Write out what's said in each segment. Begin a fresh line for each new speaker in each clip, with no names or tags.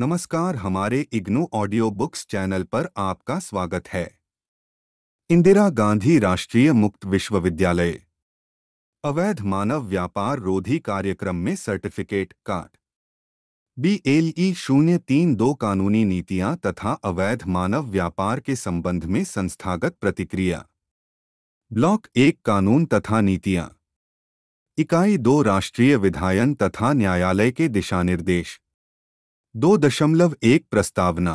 नमस्कार हमारे IGNOU audio books channel पर आपका स्वागत है इंदिरा गांधी राष्ट्रीय मुक्त विश्वविद्यालय अवैध मानव व्यापार रोधी कार्यक्रम में certificate card B L E शून्य तीन दो कानूनी नीतियां तथा अवैध मानव व्यापार के संबंध में संस्थागत प्रतिक्रिया ब्लॉक एक कानून तथा नीतियां इकाई दो राष्ट्रीय विधायन तथा न्यायालय के दिशा निर्देश दो दशमलव एक प्रस्तावना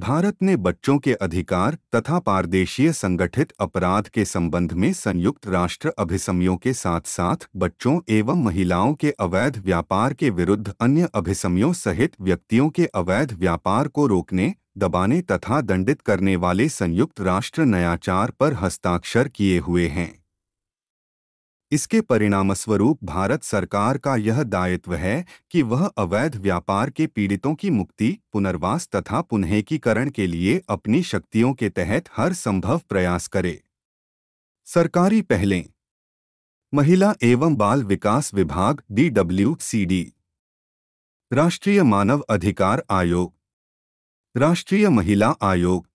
भारत ने बच्चों के अधिकार तथा पारदेशीय संगठित अपराध के संबंध में संयुक्त राष्ट्र अभिसमियों के साथ साथ बच्चों एवं महिलाओं के अवैध व्यापार के विरुद्ध अन्य अभिसमयों सहित व्यक्तियों के अवैध व्यापार को रोकने दबाने तथा दंडित करने वाले संयुक्त राष्ट्र नयाचार पर हस्ताक्षर किए हुए हैं इसके परिणामस्वरूप भारत सरकार का यह दायित्व है कि वह अवैध व्यापार के पीड़ितों की मुक्ति पुनर्वास तथा पुनःकीकरण के लिए अपनी शक्तियों के तहत हर संभव प्रयास करे सरकारी पहले महिला एवं बाल विकास विभाग डी राष्ट्रीय मानव अधिकार आयोग राष्ट्रीय महिला आयोग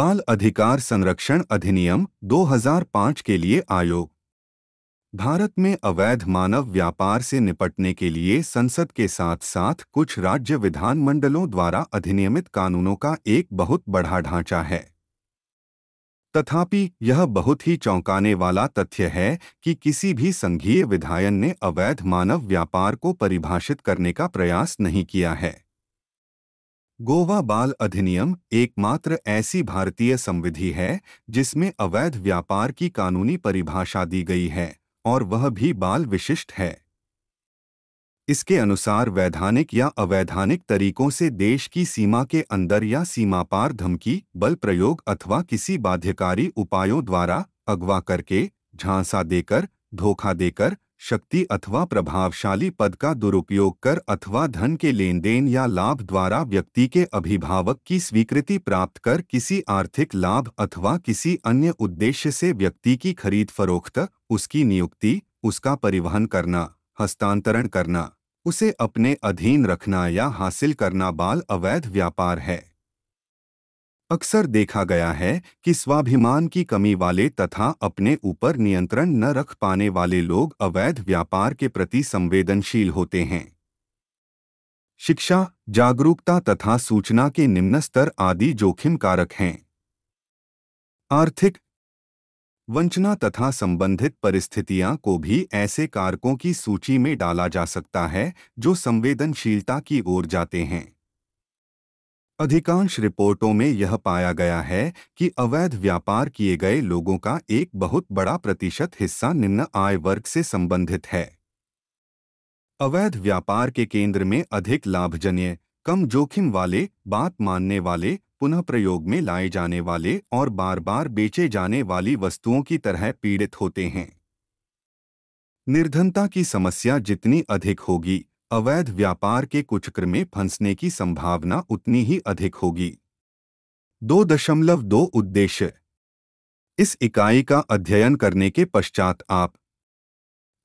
बाल अधिकार संरक्षण अधिनियम 2005 के लिए आयोग भारत में अवैध मानव व्यापार से निपटने के लिए संसद के साथ साथ कुछ राज्य विधानमंडलों द्वारा अधिनियमित कानूनों का एक बहुत बड़ा ढांचा है तथापि यह बहुत ही चौंकाने वाला तथ्य है कि किसी भी संघीय विधायन ने अवैध मानव व्यापार को परिभाषित करने का प्रयास नहीं किया है गोवा बाल अधिनियम एकमात्र ऐसी भारतीय संविधि है जिसमें अवैध व्यापार की कानूनी परिभाषा दी गई है और वह भी बाल विशिष्ट है इसके अनुसार वैधानिक या अवैधानिक तरीकों से देश की सीमा के अंदर या सीमा पार धमकी बल प्रयोग अथवा किसी बाध्यकारी उपायों द्वारा अगवा करके झांसा देकर धोखा देकर शक्ति अथवा प्रभावशाली पद का दुरुपयोग कर अथवा धन के लेन देन या लाभ द्वारा व्यक्ति के अभिभावक की स्वीकृति प्राप्त कर किसी आर्थिक लाभ अथवा किसी अन्य उद्देश्य से व्यक्ति की खरीद फरोख्त उसकी नियुक्ति उसका परिवहन करना हस्तांतरण करना उसे अपने अधीन रखना या हासिल करना बाल अवैध व्यापार है अक्सर देखा गया है कि स्वाभिमान की कमी वाले तथा अपने ऊपर नियंत्रण न रख पाने वाले लोग अवैध व्यापार के प्रति संवेदनशील होते हैं शिक्षा जागरूकता तथा सूचना के निम्न स्तर आदि जोखिम कारक हैं आर्थिक वंचना तथा संबंधित परिस्थितियां को भी ऐसे कारकों की सूची में डाला जा सकता है जो संवेदनशीलता की ओर जाते हैं अधिकांश रिपोर्टों में यह पाया गया है कि अवैध व्यापार किए गए लोगों का एक बहुत बड़ा प्रतिशत हिस्सा निम्न आय वर्ग से संबंधित है अवैध व्यापार के केंद्र में अधिक लाभजन्य कम जोखिम वाले बात मानने वाले पुनः प्रयोग में लाए जाने वाले और बार बार बेचे जाने वाली वस्तुओं की तरह पीड़ित होते हैं निर्धनता की समस्या जितनी अधिक होगी अवैध व्यापार के कुचक्र में फंसने की संभावना उतनी ही अधिक होगी दो दशमलव दो उद्देश्य इस इकाई का अध्ययन करने के पश्चात आप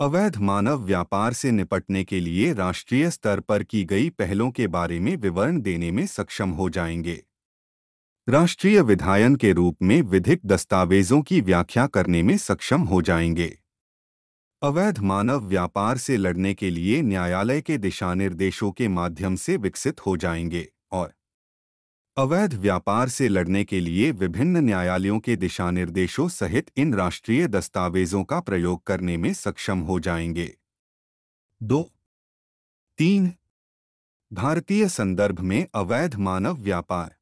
अवैध मानव व्यापार से निपटने के लिए राष्ट्रीय स्तर पर की गई पहलों के बारे में विवरण देने में सक्षम हो जाएंगे राष्ट्रीय विधायन के रूप में विधिक दस्तावेजों की व्याख्या करने में सक्षम हो जाएंगे अवैध मानव व्यापार से लड़ने के लिए न्यायालय के दिशा निर्देशों के माध्यम से विकसित हो जाएंगे और अवैध व्यापार से लड़ने के लिए विभिन्न न्यायालयों के दिशा निर्देशों सहित इन राष्ट्रीय दस्तावेजों का प्रयोग करने में सक्षम हो जाएंगे दो तीन भारतीय संदर्भ में अवैध मानव व्यापार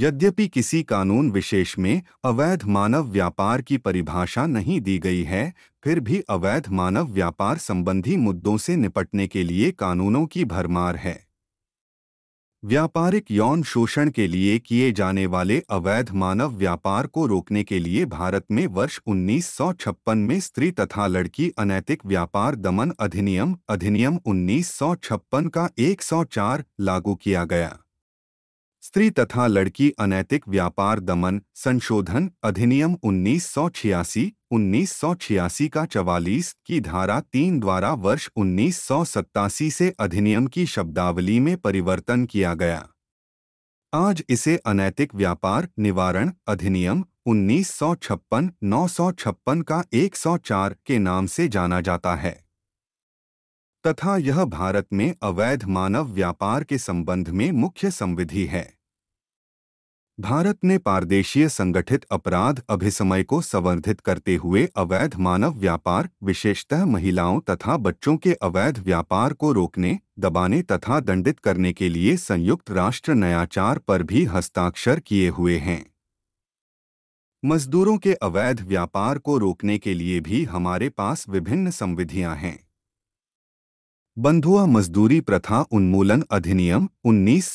यद्यपि किसी कानून विशेष में अवैध मानव व्यापार की परिभाषा नहीं दी गई है फिर भी अवैध मानव व्यापार संबंधी मुद्दों से निपटने के लिए कानूनों की भरमार है व्यापारिक यौन शोषण के लिए किए जाने वाले अवैध मानव व्यापार को रोकने के लिए भारत में वर्ष 1956 में स्त्री तथा लड़की अनैतिक व्यापार दमन अधिनियम अधिनियम 1956 का 104 लागू किया गया स्त्री तथा लड़की अनैतिक व्यापार दमन संशोधन अधिनियम उन्नीस उन्नीस सौ छियासी सौ छियासी का चवालीस की धारा तीन द्वारा वर्ष उन्नीस सौ सत्तासी से अधिनियम की शब्दावली में परिवर्तन किया गया आज इसे अनैतिक व्यापार निवारण अधिनियम उन्नीस सौ छप्पन नौ सौ छप्पन का एक सौ चार के नाम से जाना जाता है तथा यह भारत में अवैध मानव व्यापार के संबंध में मुख्य संविधि है भारत ने पारदेशीय संगठित अपराध अभिसमय को संवर्धित करते हुए अवैध मानव व्यापार विशेषतः महिलाओं तथा बच्चों के अवैध व्यापार को रोकने दबाने तथा दंडित करने के लिए संयुक्त राष्ट्र नयाचार पर भी हस्ताक्षर किए हुए हैं मजदूरों के अवैध व्यापार को रोकने के लिए भी हमारे पास विभिन्न संविधियां हैं बंधुआ मजदूरी प्रथा उन्मूलन अधिनियम उन्नीस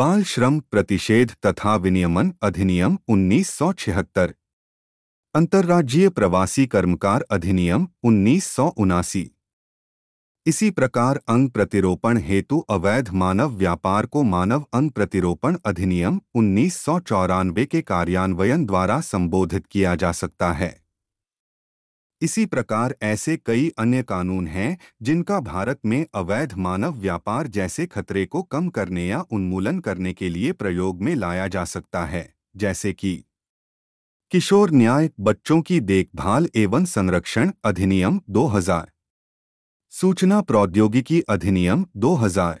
बाल श्रम प्रतिषेध तथा विनियमन अधिनियम 1976 अंतर्राज्यीय प्रवासी कर्मकार अधिनियम उन्नीस इसी प्रकार अंग प्रतिरोपण हेतु अवैध मानव व्यापार को मानव अंग प्रतिरोपण अधिनियम उन्नीस के कार्यान्वयन द्वारा संबोधित किया जा सकता है इसी प्रकार ऐसे कई अन्य कानून हैं जिनका भारत में अवैध मानव व्यापार जैसे खतरे को कम करने या उन्मूलन करने के लिए प्रयोग में लाया जा सकता है जैसे कि किशोर न्याय बच्चों की देखभाल एवं संरक्षण अधिनियम 2000 सूचना प्रौद्योगिकी अधिनियम 2000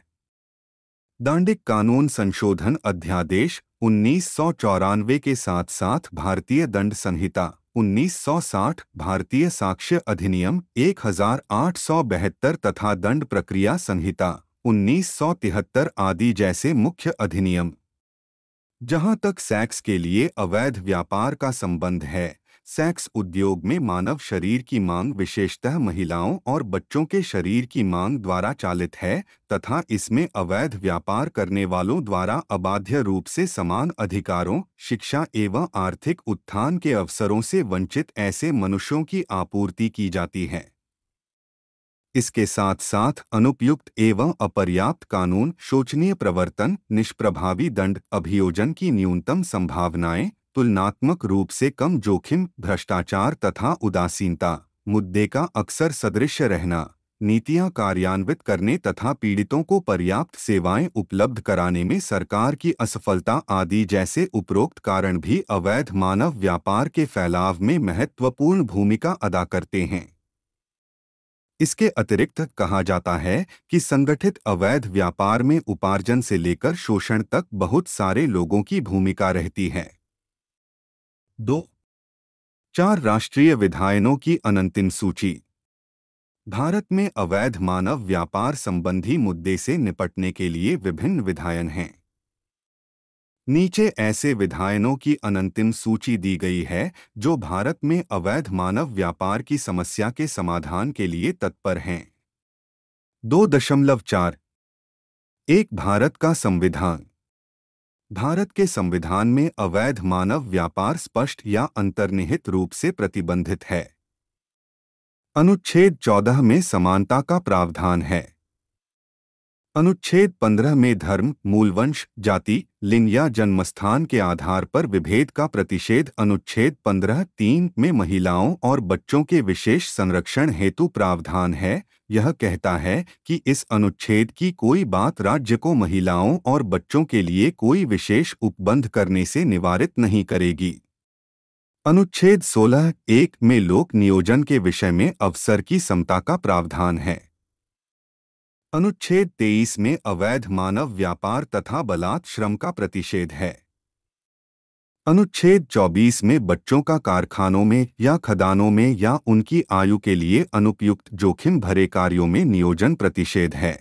दांडिक कानून संशोधन अध्यादेश उन्नीस के साथ साथ भारतीय दंड संहिता 1960 भारतीय साक्ष्य अधिनियम 1872 तथा दंड प्रक्रिया संहिता 1973 आदि जैसे मुख्य अधिनियम जहां तक सैक्स के लिए अवैध व्यापार का संबंध है सेक्स उद्योग में मानव शरीर की मांग विशेषतः महिलाओं और बच्चों के शरीर की मांग द्वारा चालित है तथा इसमें अवैध व्यापार करने वालों द्वारा अबाध्य रूप से समान अधिकारों शिक्षा एवं आर्थिक उत्थान के अवसरों से वंचित ऐसे मनुष्यों की आपूर्ति की जाती है इसके साथ साथ अनुपयुक्त एवं अपर्याप्त कानून शोचनीय प्रवर्तन निष्प्रभावी दंड अभियोजन की न्यूनतम संभावनाएं तुलनात्मक रूप से कम जोखिम भ्रष्टाचार तथा उदासीनता मुद्दे का अक्सर सदृश रहना नीतियां कार्यान्वित करने तथा पीड़ितों को पर्याप्त सेवाएं उपलब्ध कराने में सरकार की असफलता आदि जैसे उपरोक्त कारण भी अवैध मानव व्यापार के फैलाव में महत्वपूर्ण भूमिका अदा करते हैं इसके अतिरिक्त कहा जाता है कि संगठित अवैध व्यापार में उपार्जन से लेकर शोषण तक बहुत सारे लोगों की भूमिका रहती है दो चार राष्ट्रीय विधायनों की अनंतिम सूची भारत में अवैध मानव व्यापार संबंधी मुद्दे से निपटने के लिए विभिन्न विधायन हैं नीचे ऐसे विधायनों की अनंतिम सूची दी गई है जो भारत में अवैध मानव व्यापार की समस्या के समाधान के लिए तत्पर हैं दो दशमलव चार एक भारत का संविधान भारत के संविधान में अवैध मानव व्यापार स्पष्ट या अंतर्निहित रूप से प्रतिबंधित है अनुच्छेद 14 में समानता का प्रावधान है अनुच्छेद 15 में धर्म मूलवंश जाति लिंग या जन्मस्थान के आधार पर विभेद का प्रतिषेध अनुच्छेद 15 तीन में महिलाओं और बच्चों के विशेष संरक्षण हेतु प्रावधान है यह कहता है कि इस अनुच्छेद की कोई बात राज्य को महिलाओं और बच्चों के लिए कोई विशेष उपबंध करने से निवारित नहीं करेगी अनुच्छेद 16 एक में लोक नियोजन के विषय में अवसर की समता का प्रावधान है अनुच्छेद 23 में अवैध मानव व्यापार तथा बलात् श्रम का प्रतिषेध है अनुच्छेद 24 में बच्चों का कारखानों में या खदानों में या उनकी आयु के लिए अनुपयुक्त जोखिम भरे कार्यों में नियोजन प्रतिषेध है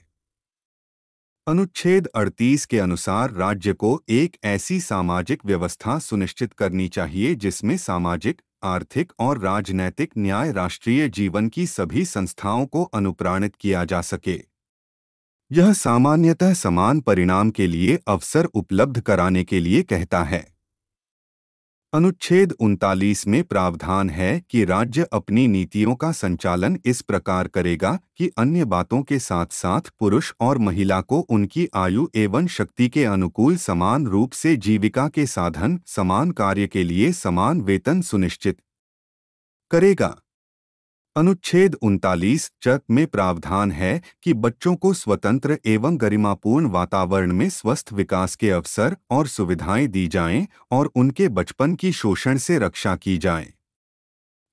अनुच्छेद 38 के अनुसार राज्य को एक ऐसी सामाजिक व्यवस्था सुनिश्चित करनी चाहिए जिसमें सामाजिक आर्थिक और राजनैतिक न्याय राष्ट्रीय जीवन की सभी संस्थाओं को अनुप्राणित किया जा सके यह सामान्यतः समान परिणाम के लिए अवसर उपलब्ध कराने के लिए कहता है अनुच्छेद उनतालीस में प्रावधान है कि राज्य अपनी नीतियों का संचालन इस प्रकार करेगा कि अन्य बातों के साथ साथ पुरुष और महिला को उनकी आयु एवं शक्ति के अनुकूल समान रूप से जीविका के साधन समान कार्य के लिए समान वेतन सुनिश्चित करेगा अनुच्छेद उनतालीस चक में प्रावधान है कि बच्चों को स्वतंत्र एवं गरिमापूर्ण वातावरण में स्वस्थ विकास के अवसर और सुविधाएं दी जाएं और उनके बचपन की शोषण से रक्षा की जाए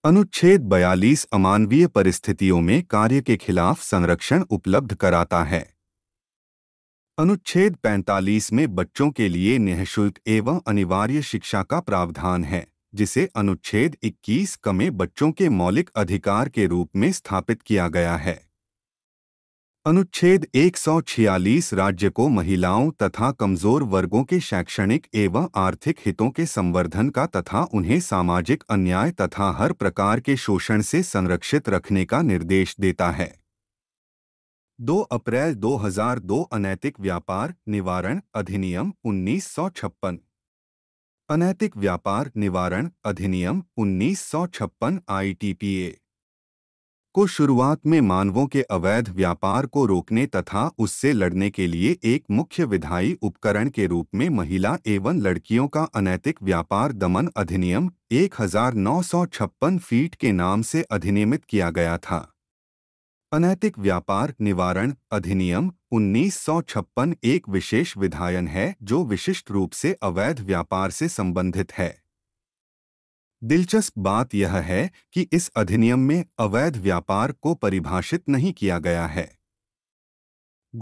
अनुच्छेद 42 अमानवीय परिस्थितियों में कार्य के खिलाफ संरक्षण उपलब्ध कराता है अनुच्छेद 45 में बच्चों के लिए निःशुल्क एवं अनिवार्य शिक्षा का प्रावधान है जिसे अनुच्छेद 21 कमे बच्चों के मौलिक अधिकार के रूप में स्थापित किया गया है अनुच्छेद 146 राज्य को महिलाओं तथा कमजोर वर्गों के शैक्षणिक एवं आर्थिक हितों के संवर्धन का तथा उन्हें सामाजिक अन्याय तथा हर प्रकार के शोषण से संरक्षित रखने का निर्देश देता है 2 अप्रैल 2002 अनैतिक व्यापार निवारण अधिनियम उन्नीस अनैतिक व्यापार निवारण अधिनियम 1956 आईटीपीए को शुरुआत में मानवों के अवैध व्यापार को रोकने तथा उससे लड़ने के लिए एक मुख्य विधायी उपकरण के रूप में महिला एवं लड़कियों का अनैतिक व्यापार दमन अधिनियम 1956 फीट के नाम से अधिनियमित किया गया था अनैतिक व्यापार निवारण अधिनियम 1956 एक विशेष विधायन है जो विशिष्ट रूप से अवैध व्यापार से संबंधित है दिलचस्प बात यह है कि इस अधिनियम में अवैध व्यापार को परिभाषित नहीं किया गया है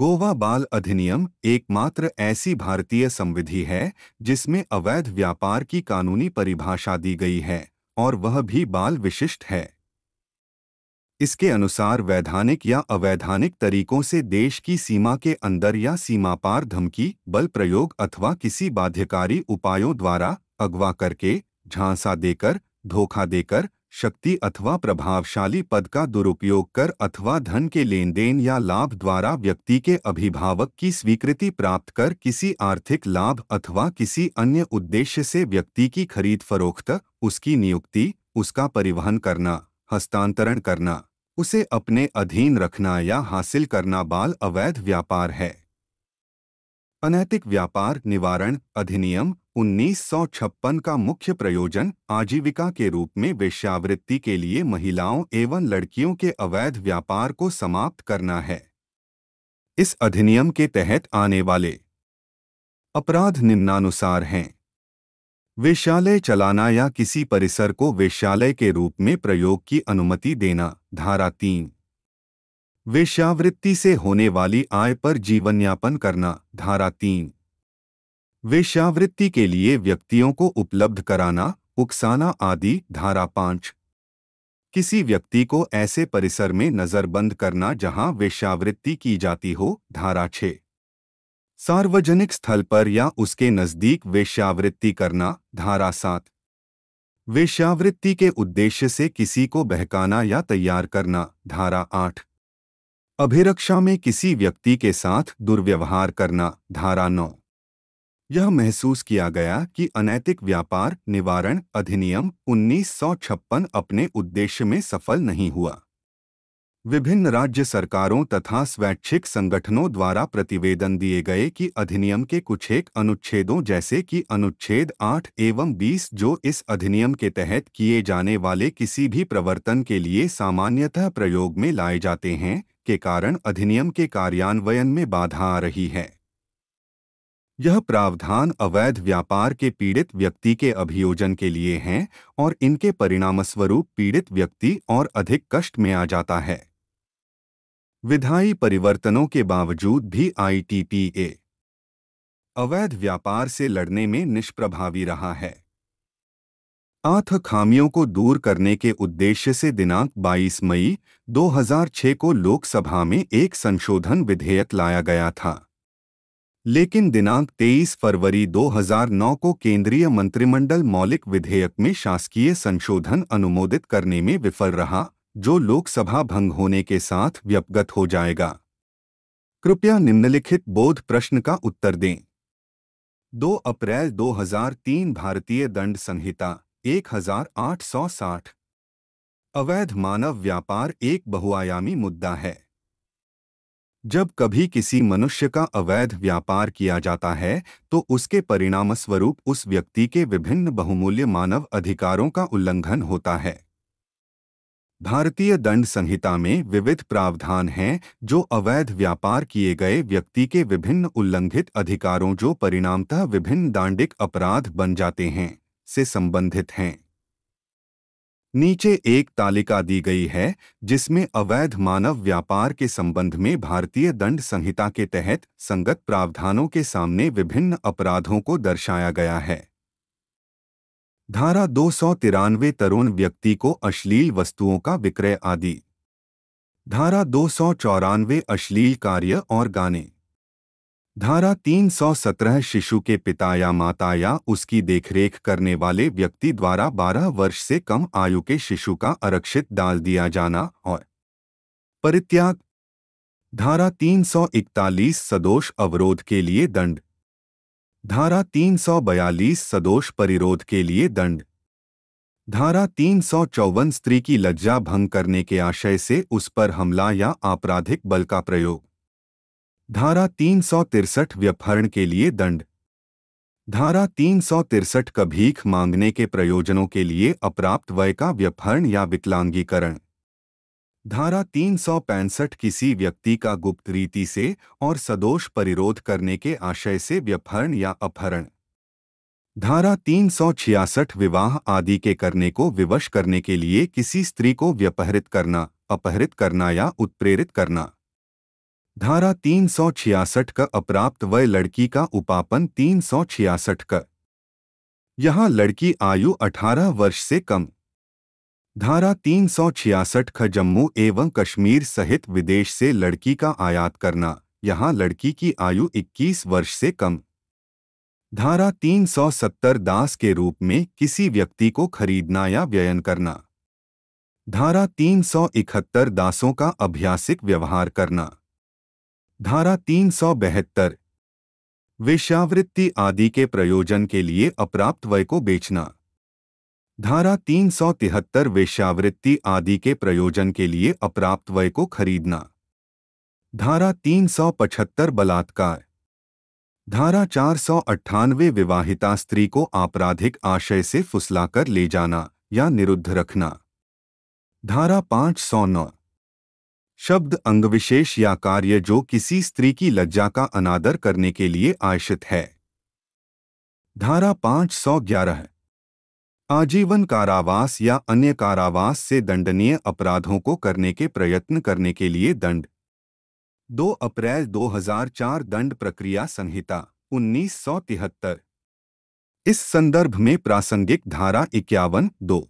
गोवा बाल अधिनियम एकमात्र ऐसी भारतीय संविधि है जिसमें अवैध व्यापार की कानूनी परिभाषा दी गई है और वह भी बाल विशिष्ट है इसके अनुसार वैधानिक या अवैधानिक तरीकों से देश की सीमा के अंदर या सीमा पार धमकी बल प्रयोग अथवा किसी बाध्यकारी उपायों द्वारा अगवा करके झांसा देकर धोखा देकर शक्ति अथवा प्रभावशाली पद का दुरुपयोग कर अथवा धन के लेन देन या लाभ द्वारा व्यक्ति के अभिभावक की स्वीकृति प्राप्त कर किसी आर्थिक लाभ अथवा किसी अन्य उद्देश्य से व्यक्ति की खरीद फरोख्त उसकी नियुक्ति उसका परिवहन करना हस्तांतरण करना उसे अपने अधीन रखना या हासिल करना बाल अवैध व्यापार है अनैतिक व्यापार निवारण अधिनियम 1956 का मुख्य प्रयोजन आजीविका के रूप में वेश्यावृत्ति के लिए महिलाओं एवं लड़कियों के अवैध व्यापार को समाप्त करना है इस अधिनियम के तहत आने वाले अपराध निम्नानुसार हैं वेश्यालय चलाना या किसी परिसर को वेश्यालय के रूप में प्रयोग की अनुमति देना धारा तीन वेश्यावृत्ति से होने वाली आय पर जीवन यापन करना धारा तीन वेश्यावृत्ति के लिए व्यक्तियों को उपलब्ध कराना उकसाना आदि धारा पांच किसी व्यक्ति को ऐसे परिसर में नजरबंद करना जहां वेश्यावृत्ति की जाती हो धारा छः सार्वजनिक स्थल पर या उसके नजदीक वेश्यावृत्ति करना धारा सात वेश्यावृत्ति के उद्देश्य से किसी को बहकाना या तैयार करना धारा आठ अभिरक्षा में किसी व्यक्ति के साथ दुर्व्यवहार करना धारा नौ यह महसूस किया गया कि अनैतिक व्यापार निवारण अधिनियम उन्नीस अपने उद्देश्य में सफल नहीं हुआ विभिन्न राज्य सरकारों तथा स्वैच्छिक संगठनों द्वारा प्रतिवेदन दिए गए कि अधिनियम के कुछ एक अनुच्छेदों जैसे कि अनुच्छेद 8 एवं 20 जो इस अधिनियम के तहत किए जाने वाले किसी भी प्रवर्तन के लिए सामान्यतः प्रयोग में लाए जाते हैं के कारण अधिनियम के कार्यान्वयन में बाधा आ रही है यह प्रावधान अवैध व्यापार के पीड़ित व्यक्ति के अभियोजन के लिए हैं और इनके परिणामस्वरूप पीड़ित व्यक्ति और अधिक कष्ट में आ जाता है विधायी परिवर्तनों के बावजूद भी आईटीपीए अवैध व्यापार से लड़ने में निष्प्रभावी रहा है आठ खामियों को दूर करने के उद्देश्य से दिनांक 22 मई 2006 को लोकसभा में एक संशोधन विधेयक लाया गया था लेकिन दिनांक 23 फरवरी 2009 को केंद्रीय मंत्रिमंडल मौलिक विधेयक में शासकीय संशोधन अनुमोदित करने में विफल रहा जो लोकसभा भंग होने के साथ व्यपगत हो जाएगा कृपया निम्नलिखित बोध प्रश्न का उत्तर दें 2 अप्रैल 2003 भारतीय दंड संहिता 1860 अवैध मानव व्यापार एक बहुआयामी मुद्दा है जब कभी किसी मनुष्य का अवैध व्यापार किया जाता है तो उसके परिणामस्वरूप उस व्यक्ति के विभिन्न बहुमूल्य मानव अधिकारों का उल्लंघन होता है भारतीय दंड संहिता में विविध प्रावधान हैं जो अवैध व्यापार किए गए व्यक्ति के विभिन्न उल्लंघित अधिकारों जो परिणामतः विभिन्न दांडिक अपराध बन जाते हैं से संबंधित हैं नीचे एक तालिका दी गई है जिसमें अवैध मानव व्यापार के संबंध में भारतीय दंड संहिता के तहत संगत प्रावधानों के सामने विभिन्न अपराधों को दर्शाया गया है धारा दो सौ तिरानवे तरुण व्यक्ति को अश्लील वस्तुओं का विक्रय आदि धारा दो सौ चौरानवे अश्लील कार्य और गाने धारा 317 शिशु के पिता या माता या उसकी देखरेख करने वाले व्यक्ति द्वारा 12 वर्ष से कम आयु के शिशु का आरक्षित डाल दिया जाना और परित्याग धारा 341 सदोष अवरोध के लिए दंड धारा 342 सदोष परिरोध के लिए दंड धारा तीन स्त्री की लज्जा भंग करने के आशय से उस पर हमला या आपराधिक बल का प्रयोग धारा तीन व्यपहरण के लिए दंड धारा तीन का भीख मांगने के प्रयोजनों के लिए अप्राप्त वय का व्यपहरण या विकलांगीकरण धारा तीन किसी व्यक्ति का गुप्त रीति से और सदोष परिरोध करने के आशय से व्यपहरण या अपहरण धारा छियासठ विवाह आदि के करने को विवश करने के लिए किसी स्त्री को व्यपहरित करना अपहरित करना या उत्प्रेरित करना धारा छियासठ का अप्राप्त व लड़की का उपापन छियासठ का यहाँ लड़की आयु 18 वर्ष से कम धारा तीन सौ छियासठ ख जम्मू एवं कश्मीर सहित विदेश से लड़की का आयात करना यहां लड़की की आयु 21 वर्ष से कम धारा 370 दास के रूप में किसी व्यक्ति को खरीदना या व्ययन करना धारा 371 दासों का अभ्यासिक व्यवहार करना धारा बहत्तर वेश्यावृत्ति आदि के प्रयोजन के लिए अप्राप्त वय को बेचना धारा तीन सौ तिहत्तर वेश्यावृत्ति आदि के प्रयोजन के लिए अप्राप्त व्यय को खरीदना धारा तीन सौ पचहत्तर बलात्कार धारा चार सौ अट्ठानवे विवाहिता स्त्री को आपराधिक आशय से फुसलाकर ले जाना या निरुद्ध रखना धारा पांच सौ नौ शब्द अंगविशेष या कार्य जो किसी स्त्री की लज्जा का अनादर करने के लिए आयशित है धारा पांच सौ ग्यारह आजीवन कारावास या अन्य कारावास से दंडनीय अपराधों को करने के प्रयत्न करने के लिए दंड 2 अप्रैल 2004 दंड प्रक्रिया संहिता उन्नीस इस संदर्भ में प्रासंगिक धारा इक्यावन दो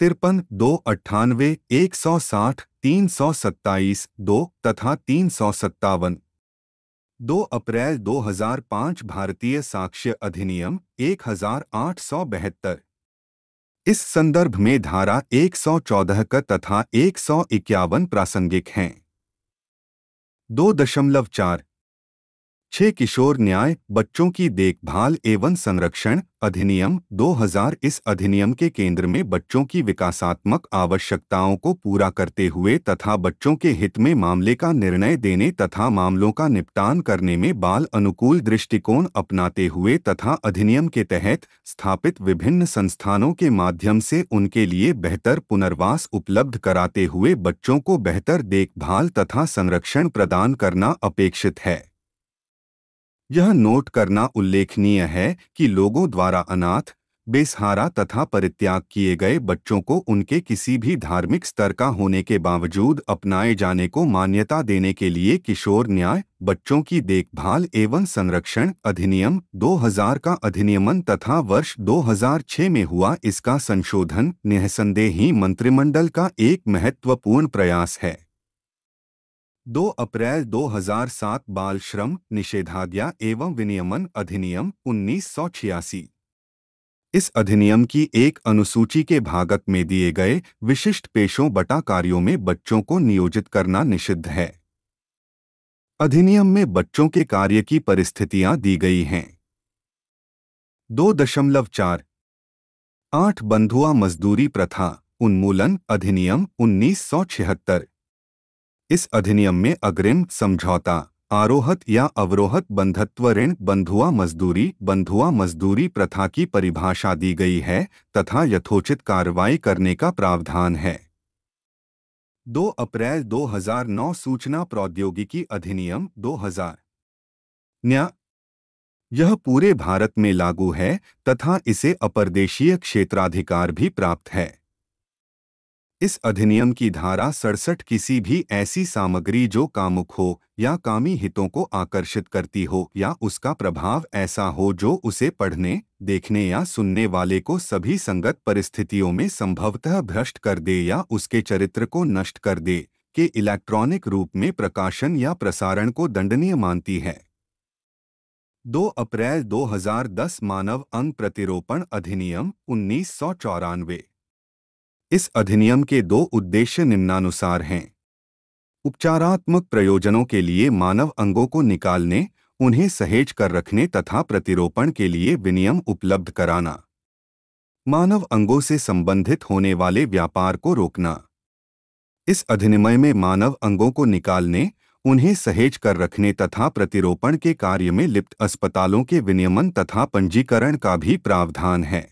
तिरपन दो अट्ठानवे एक सौ साठ तीन सौ सत्ताईस दो तथा तीन सौ सत्तावन दो अप्रैल 2005 भारतीय साक्ष्य अधिनियम एक इस संदर्भ में धारा 114 का तथा एक प्रासंगिक हैं दो दशमलव चार छह किशोर न्याय बच्चों की देखभाल एवं संरक्षण अधिनियम 2000 इस अधिनियम के केंद्र में बच्चों की विकासात्मक आवश्यकताओं को पूरा करते हुए तथा बच्चों के हित में मामले का निर्णय देने तथा मामलों का निपटान करने में बाल अनुकूल दृष्टिकोण अपनाते हुए तथा अधिनियम के तहत स्थापित विभिन्न संस्थानों के माध्यम से उनके लिए बेहतर पुनर्वास उपलब्ध कराते हुए बच्चों को बेहतर देखभाल तथा संरक्षण प्रदान करना अपेक्षित है यह नोट करना उल्लेखनीय है कि लोगों द्वारा अनाथ बेसहारा तथा परित्याग किए गए बच्चों को उनके किसी भी धार्मिक स्तर का होने के बावजूद अपनाए जाने को मान्यता देने के लिए किशोर न्याय बच्चों की देखभाल एवं संरक्षण अधिनियम 2000 का अधिनियमन तथा वर्ष 2006 में हुआ इसका संशोधन ही मंत्रिमंडल का एक महत्वपूर्ण प्रयास है दो अप्रैल 2007 बाल श्रम निषेधाज्ञा एवं विनियमन अधिनियम उन्नीस इस अधिनियम की एक अनुसूची के भागक में दिए गए विशिष्ट पेशों बटा कार्यों में बच्चों को नियोजित करना निषिद्ध है अधिनियम में बच्चों के कार्य की परिस्थितियां दी गई हैं दो दशमलव चार आठ बंधुआ मजदूरी प्रथा उन्मूलन अधिनियम उन्नीस सौ छिहत्तर इस अधिनियम में अग्रिम समझौता आरोहत या अवरोहत बंधत्व ऋण बंधुआ मजदूरी बंधुआ मजदूरी प्रथा की परिभाषा दी गई है तथा यथोचित कार्रवाई करने का प्रावधान है 2 अप्रैल 2009 सूचना प्रौद्योगिकी अधिनियम 2000 न्या यह पूरे भारत में लागू है तथा इसे अपरदेशीय क्षेत्राधिकार भी प्राप्त है इस अधिनियम की धारा सड़सठ किसी भी ऐसी सामग्री जो कामुक हो या कामी हितों को आकर्षित करती हो या उसका प्रभाव ऐसा हो जो उसे पढ़ने देखने या सुनने वाले को सभी संगत परिस्थितियों में संभवतः भ्रष्ट कर दे या उसके चरित्र को नष्ट कर दे के इलेक्ट्रॉनिक रूप में प्रकाशन या प्रसारण को दंडनीय मानती है 2 अप्रैल 2010 मानव अंग प्रतिरोपण अधिनियम उन्नीस इस अधिनियम के दो उद्देश्य निम्नानुसार हैं उपचारात्मक प्रयोजनों के लिए मानव अंगों को निकालने उन्हें सहेज कर रखने तथा प्रतिरोपण के लिए विनियम उपलब्ध कराना मानव अंगों से संबंधित होने वाले व्यापार को रोकना इस अधिनियम में मानव अंगों को निकालने उन्हें सहेज कर रखने तथा प्रतिरोपण के कार्य में लिप्त अस्पतालों के विनियमन तथा पंजीकरण का भी प्रावधान है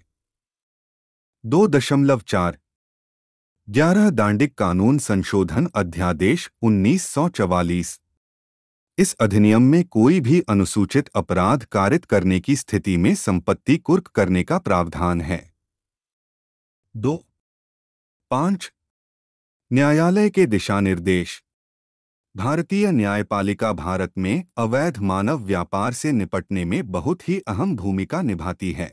दो दशमलव चार ग्यारह दांडिक कानून संशोधन अध्यादेश 1944 इस अधिनियम में कोई भी अनुसूचित अपराध कारित करने की स्थिति में संपत्ति कुर्क करने का प्रावधान है दो पांच न्यायालय के दिशा निर्देश भारतीय न्यायपालिका भारत में अवैध मानव व्यापार से निपटने में बहुत ही अहम भूमिका निभाती है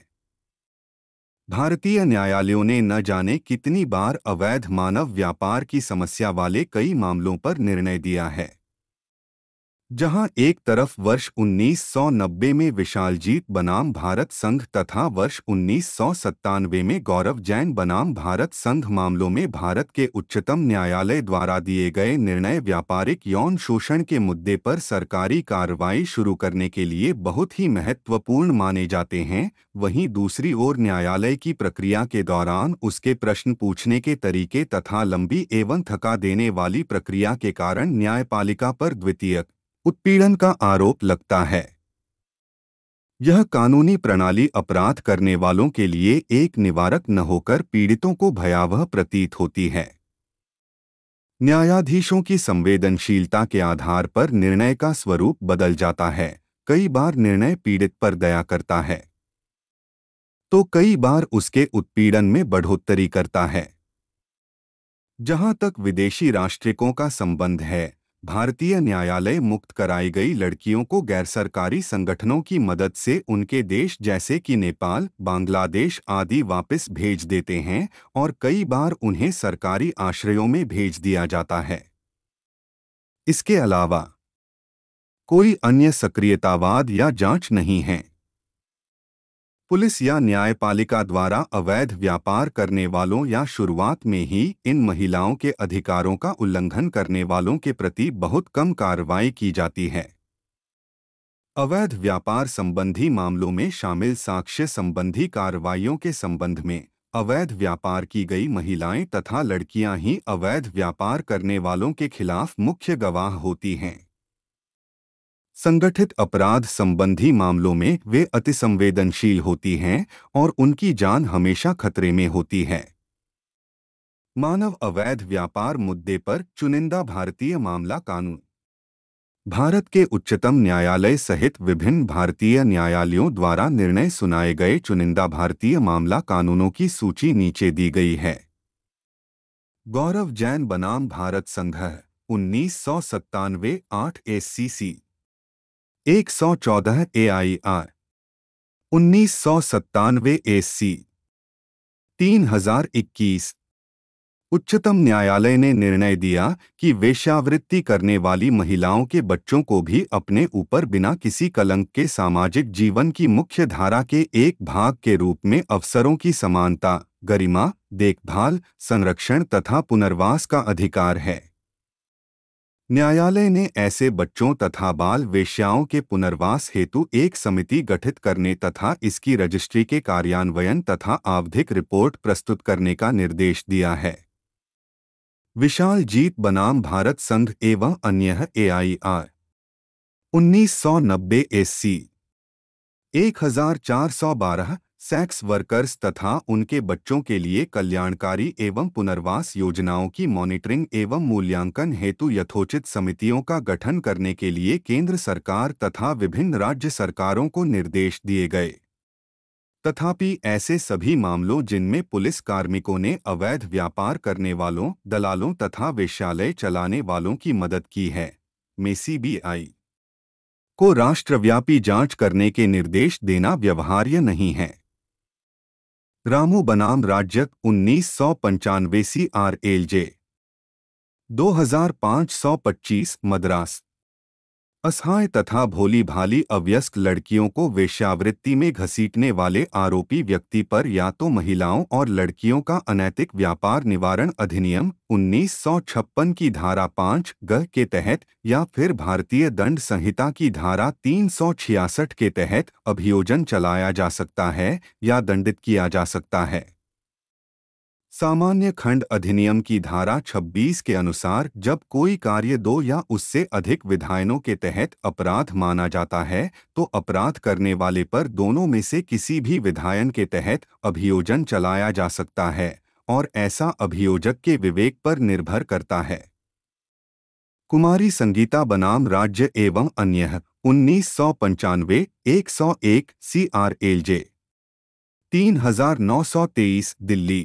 भारतीय न्यायालयों ने न जाने कितनी बार अवैध मानव व्यापार की समस्या वाले कई मामलों पर निर्णय दिया है जहां एक तरफ वर्ष 1990 में विशालजीत बनाम भारत संघ तथा वर्ष उन्नीस में गौरव जैन बनाम भारत संघ मामलों में भारत के उच्चतम न्यायालय द्वारा दिए गए निर्णय व्यापारिक यौन शोषण के मुद्दे पर सरकारी कार्रवाई शुरू करने के लिए बहुत ही महत्वपूर्ण माने जाते हैं वहीं दूसरी ओर न्यायालय की प्रक्रिया के दौरान उसके प्रश्न पूछने के तरीके तथा लंबी एवं थका देने वाली प्रक्रिया के कारण न्यायपालिका पर द्वितीयक उत्पीड़न का आरोप लगता है यह कानूनी प्रणाली अपराध करने वालों के लिए एक निवारक न होकर पीड़ितों को भयावह प्रतीत होती है न्यायाधीशों की संवेदनशीलता के आधार पर निर्णय का स्वरूप बदल जाता है कई बार निर्णय पीड़ित पर दया करता है तो कई बार उसके उत्पीड़न में बढ़ोत्तरी करता है जहां तक विदेशी राष्ट्रिकों का संबंध है भारतीय न्यायालय मुक्त कराई गई लड़कियों को गैर सरकारी संगठनों की मदद से उनके देश जैसे कि नेपाल बांग्लादेश आदि वापस भेज देते हैं और कई बार उन्हें सरकारी आश्रयों में भेज दिया जाता है इसके अलावा कोई अन्य सक्रियतावाद या जांच नहीं है पुलिस या न्यायपालिका द्वारा अवैध व्यापार करने वालों या शुरुआत में ही इन महिलाओं के अधिकारों का उल्लंघन करने वालों के प्रति बहुत कम कार्रवाई की जाती है अवैध व्यापार संबंधी मामलों में शामिल साक्ष्य संबंधी कार्रवाइयों के संबंध में अवैध व्यापार की गई महिलाएं तथा लड़कियां ही अवैध व्यापार करने वालों के खिलाफ मुख्य गवाह होती हैं संगठित अपराध संबंधी मामलों में वे अतिसंवेदनशील होती हैं और उनकी जान हमेशा खतरे में होती है मानव अवैध व्यापार मुद्दे पर चुनिंदा भारतीय मामला कानून भारत के उच्चतम न्यायालय सहित विभिन्न भारतीय न्यायालयों द्वारा निर्णय सुनाए गए चुनिंदा भारतीय मामला कानूनों की सूची नीचे दी गई है गौरव जैन बनाम भारत संघ उन्नीस सौ सत्तानवे आठ एस सी सी एक सौ चौदह ए आई आर उन्नीस सौ सत्तानवे ए सी तीन हजार इक्कीस उच्चतम न्यायालय ने निर्णय दिया कि वेश्यावृत्ति करने वाली महिलाओं के बच्चों को भी अपने ऊपर बिना किसी कलंक के सामाजिक जीवन की मुख्य धारा के एक भाग के रूप में अवसरों की समानता गरिमा देखभाल संरक्षण तथा पुनर्वास का अधिकार है न्यायालय ने ऐसे बच्चों तथा बाल वेश्याओं के पुनर्वास हेतु एक समिति गठित करने तथा इसकी रजिस्ट्री के कार्यान्वयन तथा आवधिक रिपोर्ट प्रस्तुत करने का निर्देश दिया है विशाल जीत बनाम भारत संघ एवं अन्य ए आई आर उन्नीस सौ नब्बे एस सी एक हजार चार सौ बारह सेक्स वर्कर्स तथा उनके बच्चों के लिए कल्याणकारी एवं पुनर्वास योजनाओं की मॉनिटरिंग एवं मूल्यांकन हेतु यथोचित समितियों का गठन करने के लिए केंद्र सरकार तथा विभिन्न राज्य सरकारों को निर्देश दिए गए तथापि ऐसे सभी मामलों जिनमें पुलिस कार्मिकों ने अवैध व्यापार करने वालों दलालों तथा वेश्यालय चलाने वालों की मदद की है में सीबीआई को राष्ट्रव्यापी जांच करने के निर्देश देना व्यवहार्य नहीं है रामू बनाम राज्यक उन्नीस सौ पंचानवे सी आर एल जे दो हजार सौ पच्चीस मद्रास असहाय तथा भोली भाली अव्यस्क लड़कियों को वेश्यावृत्ति में घसीटने वाले आरोपी व्यक्ति पर या तो महिलाओं और लड़कियों का अनैतिक व्यापार निवारण अधिनियम उन्नीस की धारा पाँच ग के तहत या फिर भारतीय दंड संहिता की धारा 366 के तहत अभियोजन चलाया जा सकता है या दंडित किया जा सकता है सामान्य खंड अधिनियम की धारा 26 के अनुसार जब कोई कार्य दो या उससे अधिक विधायनों के तहत अपराध माना जाता है तो अपराध करने वाले पर दोनों में से किसी भी विधायन के तहत अभियोजन चलाया जा सकता है और ऐसा अभियोजक के विवेक पर निर्भर करता है कुमारी संगीता बनाम राज्य एवं अन्य उन्नीस सौ पंचानवे एक सौ एक सी आर एल जे तीन हजार नौ सौ तेईस दिल्ली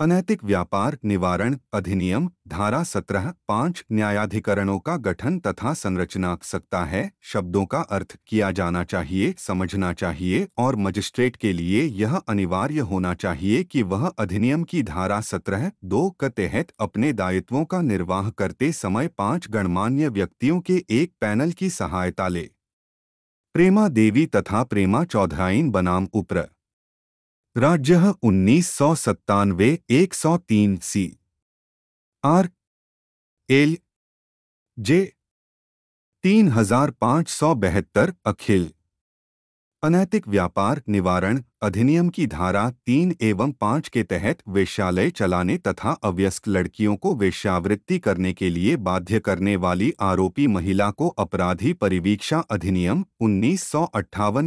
अनैतिक व्यापार निवारण अधिनियम धारा सत्रह पाँच न्यायाधिकरणों का गठन तथा संरचना सकता है शब्दों का अर्थ किया जाना चाहिए समझना चाहिए और मजिस्ट्रेट के लिए यह अनिवार्य होना चाहिए कि वह अधिनियम की धारा सत्रह दो के तहत अपने दायित्वों का निर्वाह करते समय पाँच गणमान्य व्यक्तियों के एक पैनल की सहायता ले प्रेमा देवी तथा प्रेमा चौधराइन बनाम उप्र राज्य उन्नीस सौ सत्तानवे एक सौ तीन सी आर एल जे तीन हजार पांच सौ बहत्तर अखिल अनैतिक व्यापार निवारण अधिनियम की धारा तीन एवं पाँच के तहत वेश्यालय चलाने तथा अव्यस्क लड़कियों को वेश्यावृत्ति करने के लिए बाध्य करने वाली आरोपी महिला को अपराधी परिवीक्षा अधिनियम उन्नीस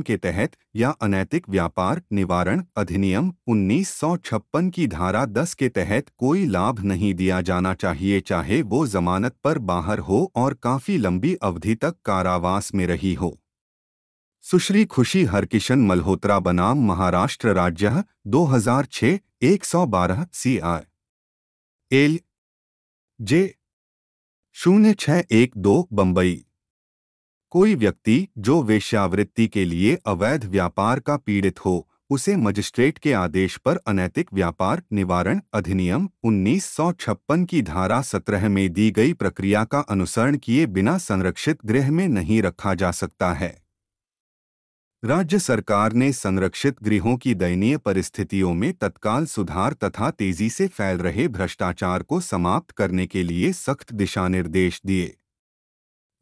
के तहत या अनैतिक व्यापार निवारण अधिनियम उन्नीस की धारा 10 के तहत कोई लाभ नहीं दिया जाना चाहिए चाहे वो जमानत पर बाहर हो और काफी लंबी अवधि तक कारावास में रही हो सुश्री खुशी हरकिशन मल्होत्रा बनाम महाराष्ट्र राज्य 2006 बारह सी आर एल जे शून्य छह एक दो बम्बई कोई व्यक्ति जो वेश्यावृत्ति के लिए अवैध व्यापार का पीड़ित हो उसे मजिस्ट्रेट के आदेश पर अनैतिक व्यापार निवारण अधिनियम 1956 की धारा 17 में दी गई प्रक्रिया का अनुसरण किए बिना संरक्षित गृह में नहीं रखा जा सकता है राज्य सरकार ने संरक्षित गृहों की दयनीय परिस्थितियों में तत्काल सुधार तथा तेजी से फैल रहे भ्रष्टाचार को समाप्त करने के लिए सख्त दिशा निर्देश दिए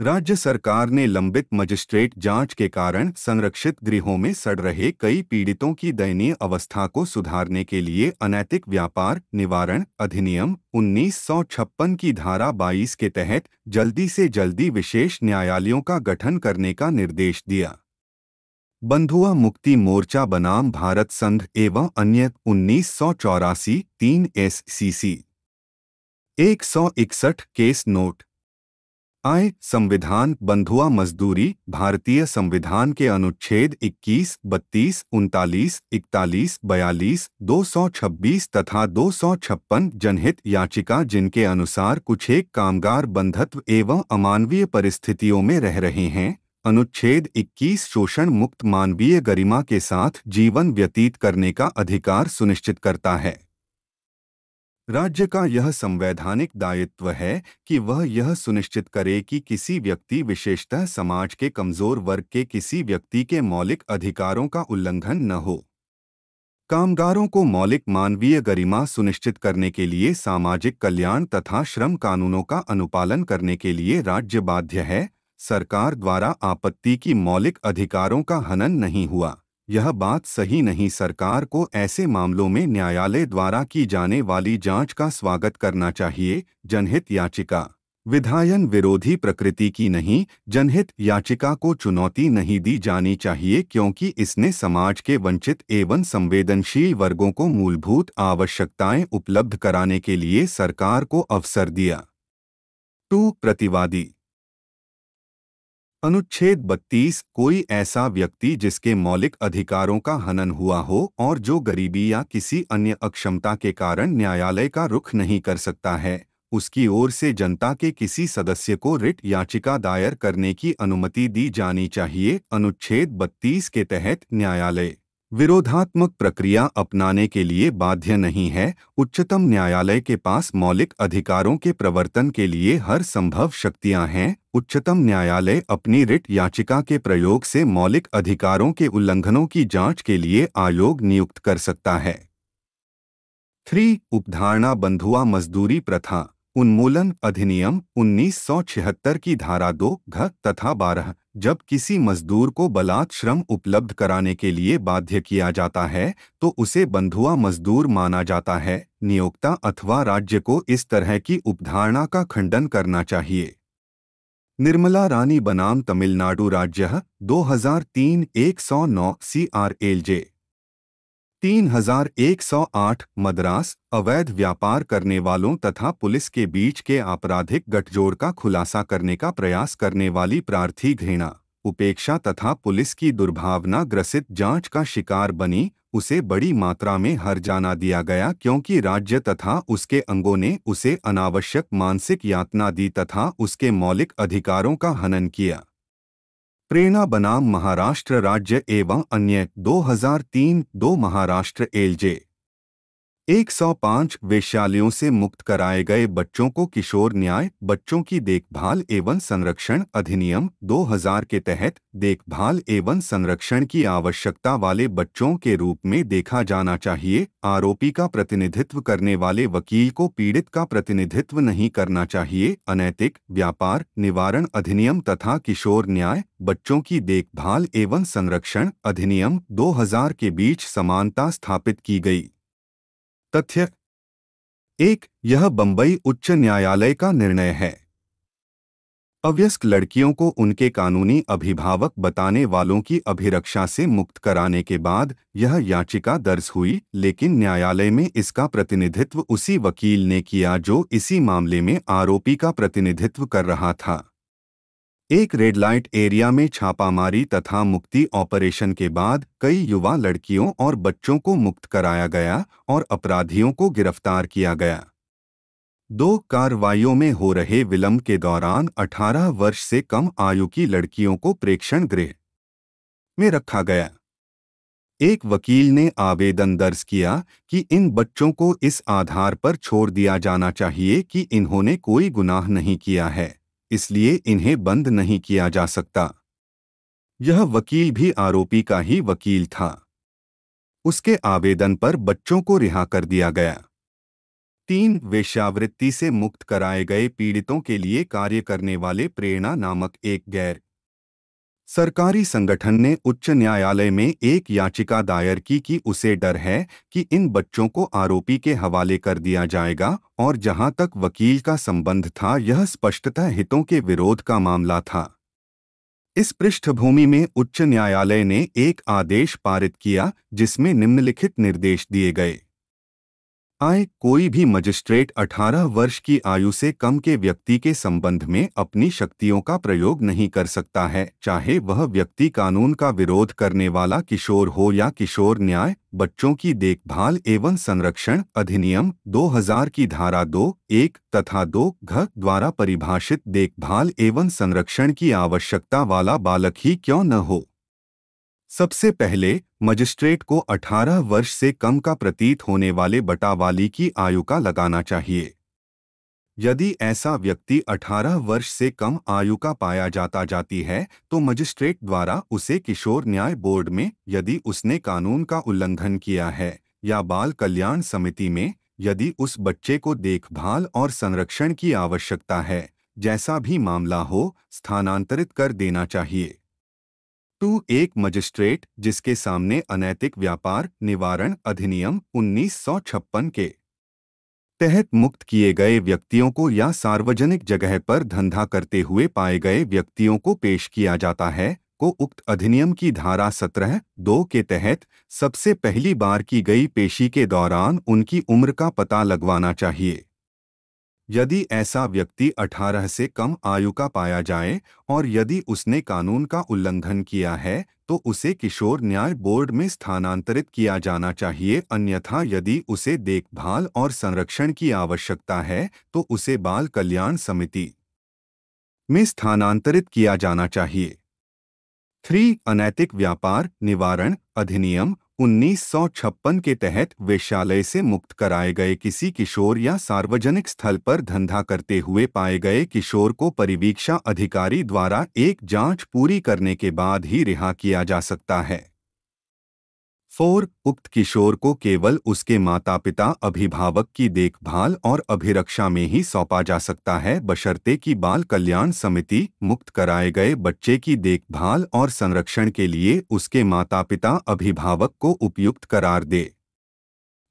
राज्य सरकार ने लंबित मजिस्ट्रेट जांच के कारण संरक्षित गृहों में सड़ रहे कई पीड़ितों की दयनीय अवस्था को सुधारने के लिए अनैतिक व्यापार निवारण अधिनियम 1956 की धारा 22 के तहत जल्दी से जल्दी विशेष न्यायालयों का गठन करने का निर्देश दिया बंधुआ मुक्ति मोर्चा बनाम भारत संघ एवं अन्य उन्नीस सौ चौरासी तीन एस सी सी एक सौ इकसठ केस नोट आय संविधान बंधुआ मजदूरी भारतीय संविधान के अनुच्छेद 21, 32, उनतालीस 41, 42, 226 तथा 256 जनहित याचिका जिनके अनुसार कुछ एक कामगार बंधत्व एवं अमानवीय परिस्थितियों में रह रहे हैं अनुच्छेद 21 शोषण मुक्त मानवीय गरिमा के साथ जीवन व्यतीत करने का अधिकार सुनिश्चित करता है राज्य का यह संवैधानिक दायित्व है कि वह यह सुनिश्चित करे कि किसी व्यक्ति विशेषतः समाज के कमजोर वर्ग के किसी व्यक्ति के मौलिक अधिकारों का उल्लंघन न हो कामगारों को मौलिक मानवीय गरिमा सुनिश्चित करने के लिए सामाजिक कल्याण तथा श्रम कानूनों का अनुपालन करने के लिए राज्य बाध्य है सरकार द्वारा आपत्ति की मौलिक अधिकारों का हनन नहीं हुआ यह बात सही नहीं सरकार को ऐसे मामलों में न्यायालय द्वारा की जाने वाली जांच का स्वागत करना चाहिए जनहित याचिका विधायन विरोधी प्रकृति की नहीं जनहित याचिका को चुनौती नहीं दी जानी चाहिए क्योंकि इसने समाज के वंचित एवं संवेदनशील वर्गों को मूलभूत आवश्यकताएं उपलब्ध कराने के लिए सरकार को अवसर दिया टू प्रतिवादी अनुच्छेद 32 कोई ऐसा व्यक्ति जिसके मौलिक अधिकारों का हनन हुआ हो और जो गरीबी या किसी अन्य अक्षमता के कारण न्यायालय का रुख नहीं कर सकता है उसकी ओर से जनता के किसी सदस्य को रिट याचिका दायर करने की अनुमति दी जानी चाहिए अनुच्छेद 32 के तहत न्यायालय विरोधात्मक प्रक्रिया अपनाने के लिए बाध्य नहीं है उच्चतम न्यायालय के पास मौलिक अधिकारों के प्रवर्तन के लिए हर संभव शक्तियां हैं उच्चतम न्यायालय अपनी रिट याचिका के प्रयोग से मौलिक अधिकारों के उल्लंघनों की जांच के लिए आयोग नियुक्त कर सकता है थ्री उपधारणा बंधुआ मजदूरी प्रथा उन्मूलन अधिनियम 1976 की धारा दो घ तथा बारह जब किसी मजदूर को बलात् श्रम उपलब्ध कराने के लिए बाध्य किया जाता है तो उसे बंधुआ मजदूर माना जाता है नियोक्ता अथवा राज्य को इस तरह की उपधारणा का खंडन करना चाहिए निर्मला रानी बनाम तमिलनाडु राज्य 2003 एक सौ आठ मद्रास अवैध व्यापार करने वालों तथा पुलिस के बीच के आपराधिक गठजोड़ का खुलासा करने का प्रयास करने वाली प्रार्थी घृणा उपेक्षा तथा पुलिस की दुर्भावना ग्रसित जांच का शिकार बनी उसे बड़ी मात्रा में हर जाना दिया गया क्योंकि राज्य तथा उसके अंगों ने उसे अनावश्यक मानसिक यातना दी तथा उसके मौलिक अधिकारों का हनन किया प्रेरणा बनाम महाराष्ट्र राज्य एवं अन्य 2003 दो महाराष्ट्र एलजे 105 वेश्यालयों से मुक्त कराए गए बच्चों को किशोर न्याय बच्चों की देखभाल एवं संरक्षण अधिनियम 2000 के तहत देखभाल एवं संरक्षण की आवश्यकता वाले बच्चों के रूप में देखा जाना चाहिए आरोपी का प्रतिनिधित्व करने वाले वकील को पीड़ित का प्रतिनिधित्व नहीं करना चाहिए अनैतिक व्यापार निवारण अधिनियम तथा किशोर न्याय बच्चों की देखभाल एवं संरक्षण अधिनियम दो के बीच समानता स्थापित की गयी तथ्य एक यह बंबई उच्च न्यायालय का निर्णय है अवयस्क लड़कियों को उनके कानूनी अभिभावक बताने वालों की अभिरक्षा से मुक्त कराने के बाद यह याचिका दर्ज हुई लेकिन न्यायालय में इसका प्रतिनिधित्व उसी वकील ने किया जो इसी मामले में आरोपी का प्रतिनिधित्व कर रहा था एक रेड लाइट एरिया में छापामारी तथा मुक्ति ऑपरेशन के बाद कई युवा लड़कियों और बच्चों को मुक्त कराया गया और अपराधियों को गिरफ्तार किया गया दो कार्रवाइयों में हो रहे विलंब के दौरान 18 वर्ष से कम आयु की लड़कियों को प्रेक्षण गृह में रखा गया एक वकील ने आवेदन दर्ज किया कि इन बच्चों को इस आधार पर छोड़ दिया जाना चाहिए कि इन्होंने कोई गुनाह नहीं किया है इसलिए इन्हें बंद नहीं किया जा सकता यह वकील भी आरोपी का ही वकील था उसके आवेदन पर बच्चों को रिहा कर दिया गया तीन वेश्यावृत्ति से मुक्त कराए गए पीड़ितों के लिए कार्य करने वाले प्रेरणा नामक एक गैर सरकारी संगठन ने उच्च न्यायालय में एक याचिका दायर की कि उसे डर है कि इन बच्चों को आरोपी के हवाले कर दिया जाएगा और जहां तक वकील का संबंध था यह स्पष्टतः हितों के विरोध का मामला था इस पृष्ठभूमि में उच्च न्यायालय ने एक आदेश पारित किया जिसमें निम्नलिखित निर्देश दिए गए आए कोई भी मजिस्ट्रेट 18 वर्ष की आयु से कम के व्यक्ति के संबंध में अपनी शक्तियों का प्रयोग नहीं कर सकता है चाहे वह व्यक्ति कानून का विरोध करने वाला किशोर हो या किशोर न्याय बच्चों की देखभाल एवं संरक्षण अधिनियम 2000 की धारा दो एक तथा दो घ द्वारा परिभाषित देखभाल एवं संरक्षण की आवश्यकता वाला बालक ही क्यों न हो सबसे पहले मजिस्ट्रेट को 18 वर्ष से कम का प्रतीत होने वाले बटावाली की आयु का लगाना चाहिए यदि ऐसा व्यक्ति 18 वर्ष से कम आयु का पाया जाता जाती है तो मजिस्ट्रेट द्वारा उसे किशोर न्याय बोर्ड में यदि उसने कानून का उल्लंघन किया है या बाल कल्याण समिति में यदि उस बच्चे को देखभाल और संरक्षण की आवश्यकता है जैसा भी मामला हो स्थानांतरित कर देना चाहिए टू एक मजिस्ट्रेट जिसके सामने अनैतिक व्यापार निवारण अधिनियम 1956 के तहत मुक्त किए गए व्यक्तियों को या सार्वजनिक जगह पर धंधा करते हुए पाए गए व्यक्तियों को पेश किया जाता है को उक्त अधिनियम की धारा सत्रह दो के तहत सबसे पहली बार की गई पेशी के दौरान उनकी उम्र का पता लगवाना चाहिए यदि ऐसा व्यक्ति 18 से कम आयु का पाया जाए और यदि उसने कानून का उल्लंघन किया है तो उसे किशोर न्याय बोर्ड में स्थानांतरित किया जाना चाहिए अन्यथा यदि उसे देखभाल और संरक्षण की आवश्यकता है तो उसे बाल कल्याण समिति में स्थानांतरित किया जाना चाहिए थ्री अनैतिक व्यापार निवारण अधिनियम 1956 के तहत वेश्यालय से मुक्त कराए गए किसी किशोर या सार्वजनिक स्थल पर धंधा करते हुए पाए गए किशोर को परिवीक्षा अधिकारी द्वारा एक जांच पूरी करने के बाद ही रिहा किया जा सकता है फोर उक्त किशोर को केवल उसके माता पिता अभिभावक की देखभाल और अभिरक्षा में ही सौंपा जा सकता है बशर्ते कि बाल कल्याण समिति मुक्त कराए गए बच्चे की देखभाल और संरक्षण के लिए उसके माता पिता अभिभावक को उपयुक्त करार दे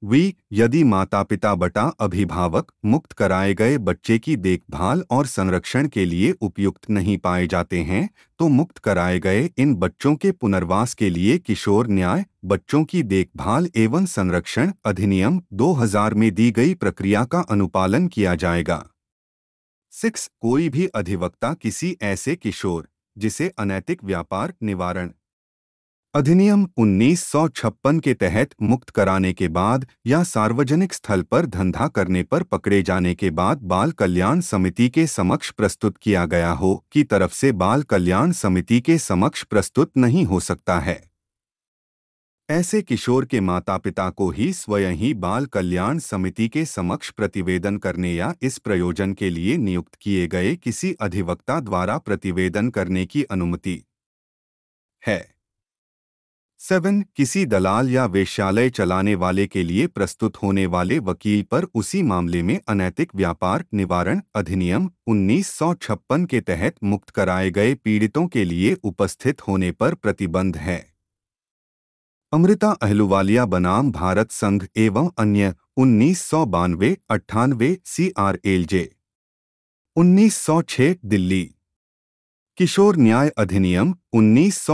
वी यदि माता पिता बटा अभिभावक मुक्त कराए गए बच्चे की देखभाल और संरक्षण के लिए उपयुक्त नहीं पाए जाते हैं तो मुक्त कराए गए इन बच्चों के पुनर्वास के लिए किशोर न्याय बच्चों की देखभाल एवं संरक्षण अधिनियम 2000 में दी गई प्रक्रिया का अनुपालन किया जाएगा सिक्स कोई भी अधिवक्ता किसी ऐसे किशोर जिसे अनैतिक व्यापार निवारण अधिनियम 1956 के तहत मुक्त कराने के बाद या सार्वजनिक स्थल पर धंधा करने पर पकड़े जाने के बाद बाल कल्याण समिति के समक्ष प्रस्तुत किया गया हो की तरफ से बाल कल्याण समिति के समक्ष प्रस्तुत नहीं हो सकता है ऐसे किशोर के माता पिता को ही स्वयं ही बाल कल्याण समिति के समक्ष प्रतिवेदन करने या इस प्रयोजन के लिए नियुक्त किए गए किसी अधिवक्ता द्वारा प्रतिवेदन करने की अनुमति है सेवन किसी दलाल या वेश्यालय चलाने वाले के लिए प्रस्तुत होने वाले वकील पर उसी मामले में अनैतिक व्यापार निवारण अधिनियम 1956 के तहत मुक्त कराए गए पीड़ितों के लिए उपस्थित होने पर प्रतिबंध है अमृता अहलुवालिया बनाम भारत संघ एवं अन्य उन्नीस सौ बानवे अट्ठानवे सी आर एल जे उन्नीस सौ छः दिल्ली किशोर न्याय अधिनियम उन्नीस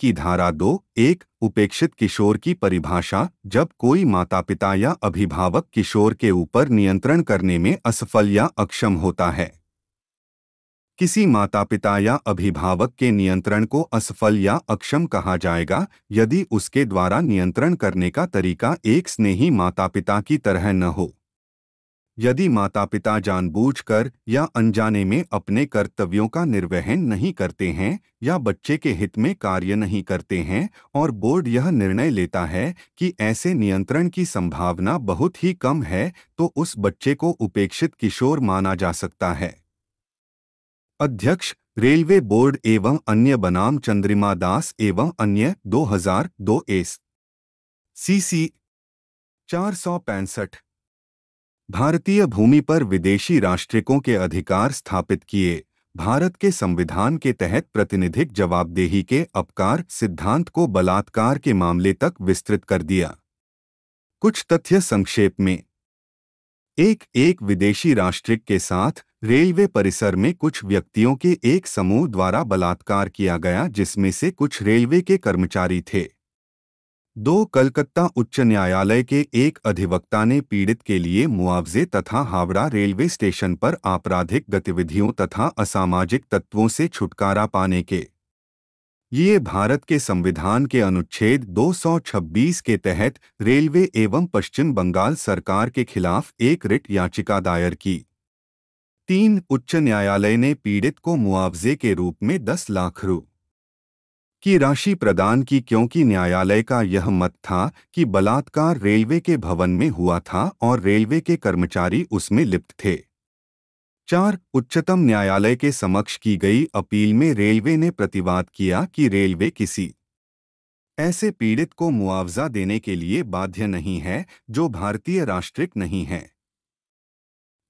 की धारा दो एक उपेक्षित किशोर की परिभाषा जब कोई माता पिता या अभिभावक किशोर के ऊपर नियंत्रण करने में असफल या अक्षम होता है किसी माता पिता या अभिभावक के नियंत्रण को असफल या अक्षम कहा जाएगा यदि उसके द्वारा नियंत्रण करने का तरीका एक स्नेही माता पिता की तरह न हो यदि माता पिता जानबूझकर या अनजाने में अपने कर्तव्यों का निर्वहन नहीं करते हैं या बच्चे के हित में कार्य नहीं करते हैं और बोर्ड यह निर्णय लेता है कि ऐसे नियंत्रण की संभावना बहुत ही कम है तो उस बच्चे को उपेक्षित किशोर माना जा सकता है अध्यक्ष रेलवे बोर्ड एवं अन्य बनाम चंद्रिमा दास एवं अन्य 2002 एस सी सी चार सौ पैंसठ भारतीय भूमि पर विदेशी राष्ट्रिकों के अधिकार स्थापित किए भारत के संविधान के तहत प्रतिनिधिक जवाबदेही के अपकार सिद्धांत को बलात्कार के मामले तक विस्तृत कर दिया कुछ तथ्य संक्षेप में एक एक विदेशी राष्ट्रिक के साथ रेलवे परिसर में कुछ व्यक्तियों के एक समूह द्वारा बलात्कार किया गया जिसमें से कुछ रेलवे के कर्मचारी थे दो कलकत्ता उच्च न्यायालय के एक अधिवक्ता ने पीड़ित के लिए मुआवजे तथा हावड़ा रेलवे स्टेशन पर आपराधिक गतिविधियों तथा असामाजिक तत्वों से छुटकारा पाने के ये भारत के संविधान के अनुच्छेद 226 के तहत रेलवे एवं पश्चिम बंगाल सरकार के खिलाफ एक रिट याचिका दायर की तीन उच्च न्यायालय ने पीड़ित को मुआवजे के रूप में दस लाख रू की राशि प्रदान की क्योंकि न्यायालय का यह मत था कि बलात्कार रेलवे के भवन में हुआ था और रेलवे के कर्मचारी उसमें लिप्त थे चार उच्चतम न्यायालय के समक्ष की गई अपील में रेलवे ने प्रतिवाद किया कि रेलवे किसी ऐसे पीड़ित को मुआवजा देने के लिए बाध्य नहीं है जो भारतीय राष्ट्रिक नहीं है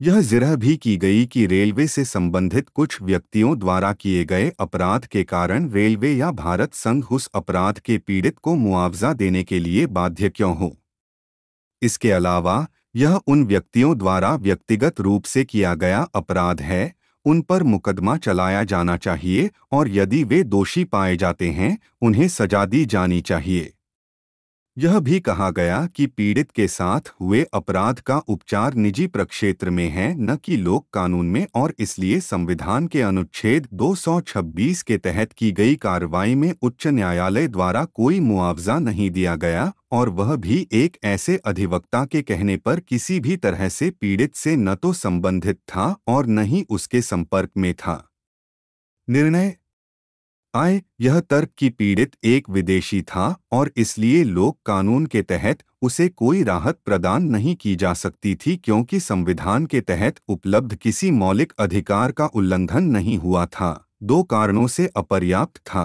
यह जिरह भी की गई कि रेलवे से संबंधित कुछ व्यक्तियों द्वारा किए गए अपराध के कारण रेलवे या भारत संघ उस अपराध के पीड़ित को मुआवजा देने के लिए बाध्य क्यों हो इसके अलावा यह उन व्यक्तियों द्वारा व्यक्तिगत रूप से किया गया अपराध है उन पर मुकदमा चलाया जाना चाहिए और यदि वे दोषी पाए जाते हैं उन्हें सजा दी जानी चाहिए यह भी कहा गया कि पीड़ित के साथ हुए अपराध का उपचार निजी प्रक्षेत्र में है न कि लोक कानून में और इसलिए संविधान के अनुच्छेद 226 के तहत की गई कार्रवाई में उच्च न्यायालय द्वारा कोई मुआवजा नहीं दिया गया और वह भी एक ऐसे अधिवक्ता के कहने पर किसी भी तरह से पीड़ित से न तो संबंधित था और न ही उसके संपर्क में था निर्णय आय यह तर्क कि पीड़ित एक विदेशी था और इसलिए लोक कानून के तहत उसे कोई राहत प्रदान नहीं की जा सकती थी क्योंकि संविधान के तहत उपलब्ध किसी मौलिक अधिकार का उल्लंघन नहीं हुआ था दो कारणों से अपर्याप्त था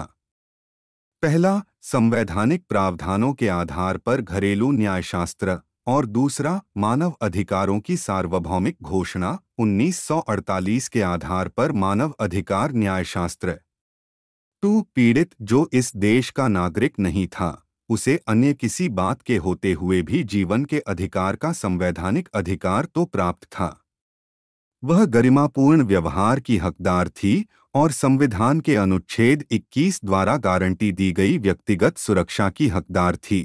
पहला संवैधानिक प्रावधानों के आधार पर घरेलू न्यायशास्त्र और दूसरा मानव अधिकारों की सार्वभौमिक घोषणा 1948 के आधार पर मानव अधिकार न्यायशास्त्र टू पीड़ित जो इस देश का नागरिक नहीं था उसे अन्य किसी बात के होते हुए भी जीवन के अधिकार का संवैधानिक अधिकार तो प्राप्त था वह गरिमापूर्ण व्यवहार की हकदार थी और संविधान के अनुच्छेद 21 द्वारा गारंटी दी गई व्यक्तिगत सुरक्षा की हकदार थी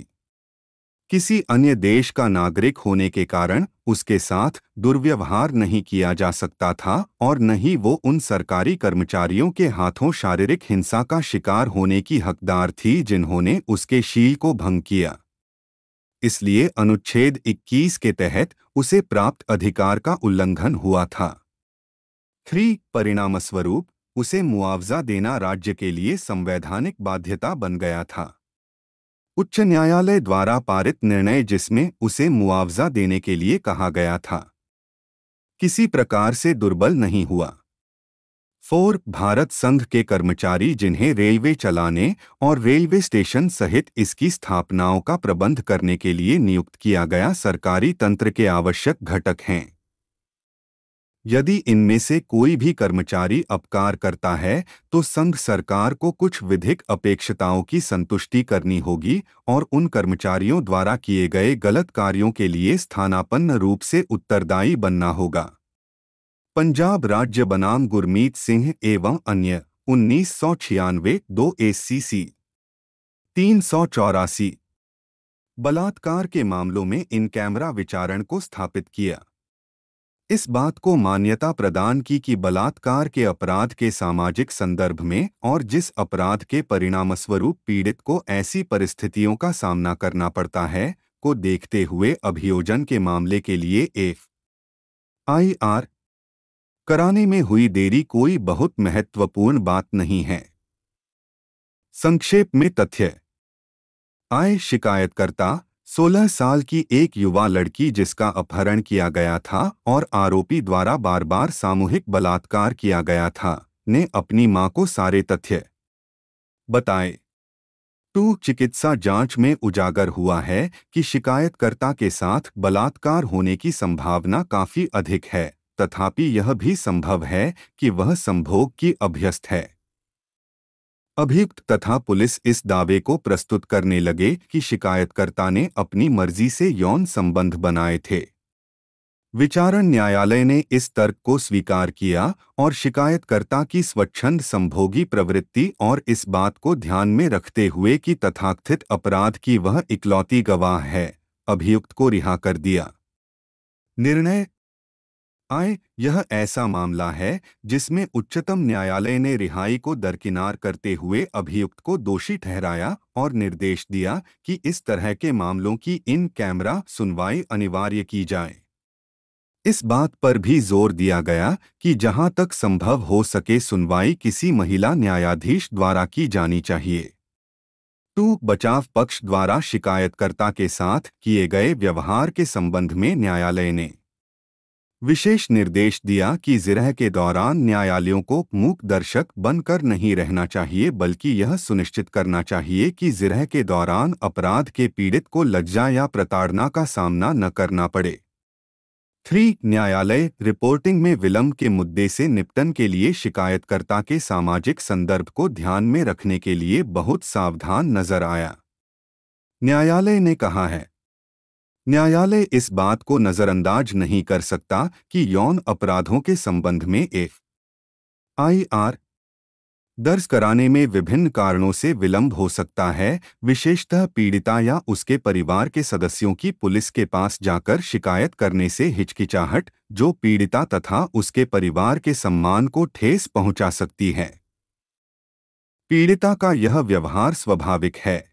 किसी अन्य देश का नागरिक होने के कारण उसके साथ दुर्व्यवहार नहीं किया जा सकता था और न ही वो उन सरकारी कर्मचारियों के हाथों शारीरिक हिंसा का शिकार होने की हकदार थी जिन्होंने उसके शील को भंग किया इसलिए अनुच्छेद 21 के तहत उसे प्राप्त अधिकार का उल्लंघन हुआ था थ्री परिणामस्वरूप उसे मुआवजा देना राज्य के लिए संवैधानिक बाध्यता बन गया था उच्च न्यायालय द्वारा पारित निर्णय जिसमें उसे मुआवजा देने के लिए कहा गया था किसी प्रकार से दुर्बल नहीं हुआ फोर भारत संघ के कर्मचारी जिन्हें रेलवे चलाने और रेलवे स्टेशन सहित इसकी स्थापनाओं का प्रबंध करने के लिए नियुक्त किया गया सरकारी तंत्र के आवश्यक घटक हैं यदि इनमें से कोई भी कर्मचारी अपकार करता है तो संघ सरकार को कुछ विधिक अपेक्षताओं की संतुष्टि करनी होगी और उन कर्मचारियों द्वारा किए गए गलत कार्यों के लिए स्थानापन्न रूप से उत्तरदायी बनना होगा पंजाब राज्य बनाम गुरमीत सिंह एवं अन्य उन्नीस सौ छियानवे दो एसीसी तीन सौ चौरासी बलात्कार के मामलों में इन कैमरा विचारण को स्थापित किया इस बात को मान्यता प्रदान की कि बलात्कार के अपराध के सामाजिक संदर्भ में और जिस अपराध के परिणामस्वरूप पीड़ित को ऐसी परिस्थितियों का सामना करना पड़ता है को देखते हुए अभियोजन के मामले के लिए एफ आई आर कराने में हुई देरी कोई बहुत महत्वपूर्ण बात नहीं है संक्षेप में तथ्य आय शिकायतकर्ता सोलह साल की एक युवा लड़की जिसका अपहरण किया गया था और आरोपी द्वारा बार बार सामूहिक बलात्कार किया गया था ने अपनी मां को सारे तथ्य बताए टू चिकित्सा जांच में उजागर हुआ है कि शिकायतकर्ता के साथ बलात्कार होने की संभावना काफी अधिक है तथापि यह भी संभव है कि वह संभोग की अभ्यस्त है अभियुक्त तथा पुलिस इस दावे को प्रस्तुत करने लगे कि शिकायतकर्ता ने अपनी मर्जी से यौन संबंध बनाए थे विचारण न्यायालय ने इस तर्क को स्वीकार किया और शिकायतकर्ता की स्वच्छंद संभोगी प्रवृत्ति और इस बात को ध्यान में रखते हुए कि तथाकथित अपराध की वह इकलौती गवाह है अभियुक्त को रिहा कर दिया निर्णय आय यह ऐसा मामला है जिसमें उच्चतम न्यायालय ने रिहाई को दरकिनार करते हुए अभियुक्त को दोषी ठहराया और निर्देश दिया कि इस तरह के मामलों की इन कैमरा सुनवाई अनिवार्य की जाए इस बात पर भी जोर दिया गया कि जहां तक संभव हो सके सुनवाई किसी महिला न्यायाधीश द्वारा की जानी चाहिए टू बचाव पक्ष द्वारा शिकायतकर्ता के साथ किए गए व्यवहार के संबंध में न्यायालय ने विशेष निर्देश दिया कि जिरह के दौरान न्यायालयों को मूक दर्शक बनकर नहीं रहना चाहिए बल्कि यह सुनिश्चित करना चाहिए कि जिरह के दौरान अपराध के पीड़ित को लज्जा या प्रताड़ना का सामना न करना पड़े थ्री न्यायालय रिपोर्टिंग में विलंब के मुद्दे से निपटन के लिए शिकायतकर्ता के सामाजिक संदर्भ को ध्यान में रखने के लिए बहुत सावधान नजर आया न्यायालय ने कहा है न्यायालय इस बात को नज़रअंदाज नहीं कर सकता कि यौन अपराधों के संबंध में एफ आई आर दर्ज कराने में विभिन्न कारणों से विलंब हो सकता है विशेषतः पीड़िता या उसके परिवार के सदस्यों की पुलिस के पास जाकर शिकायत करने से हिचकिचाहट जो पीड़िता तथा उसके परिवार के सम्मान को ठेस पहुंचा सकती है पीड़िता का यह व्यवहार स्वाभाविक है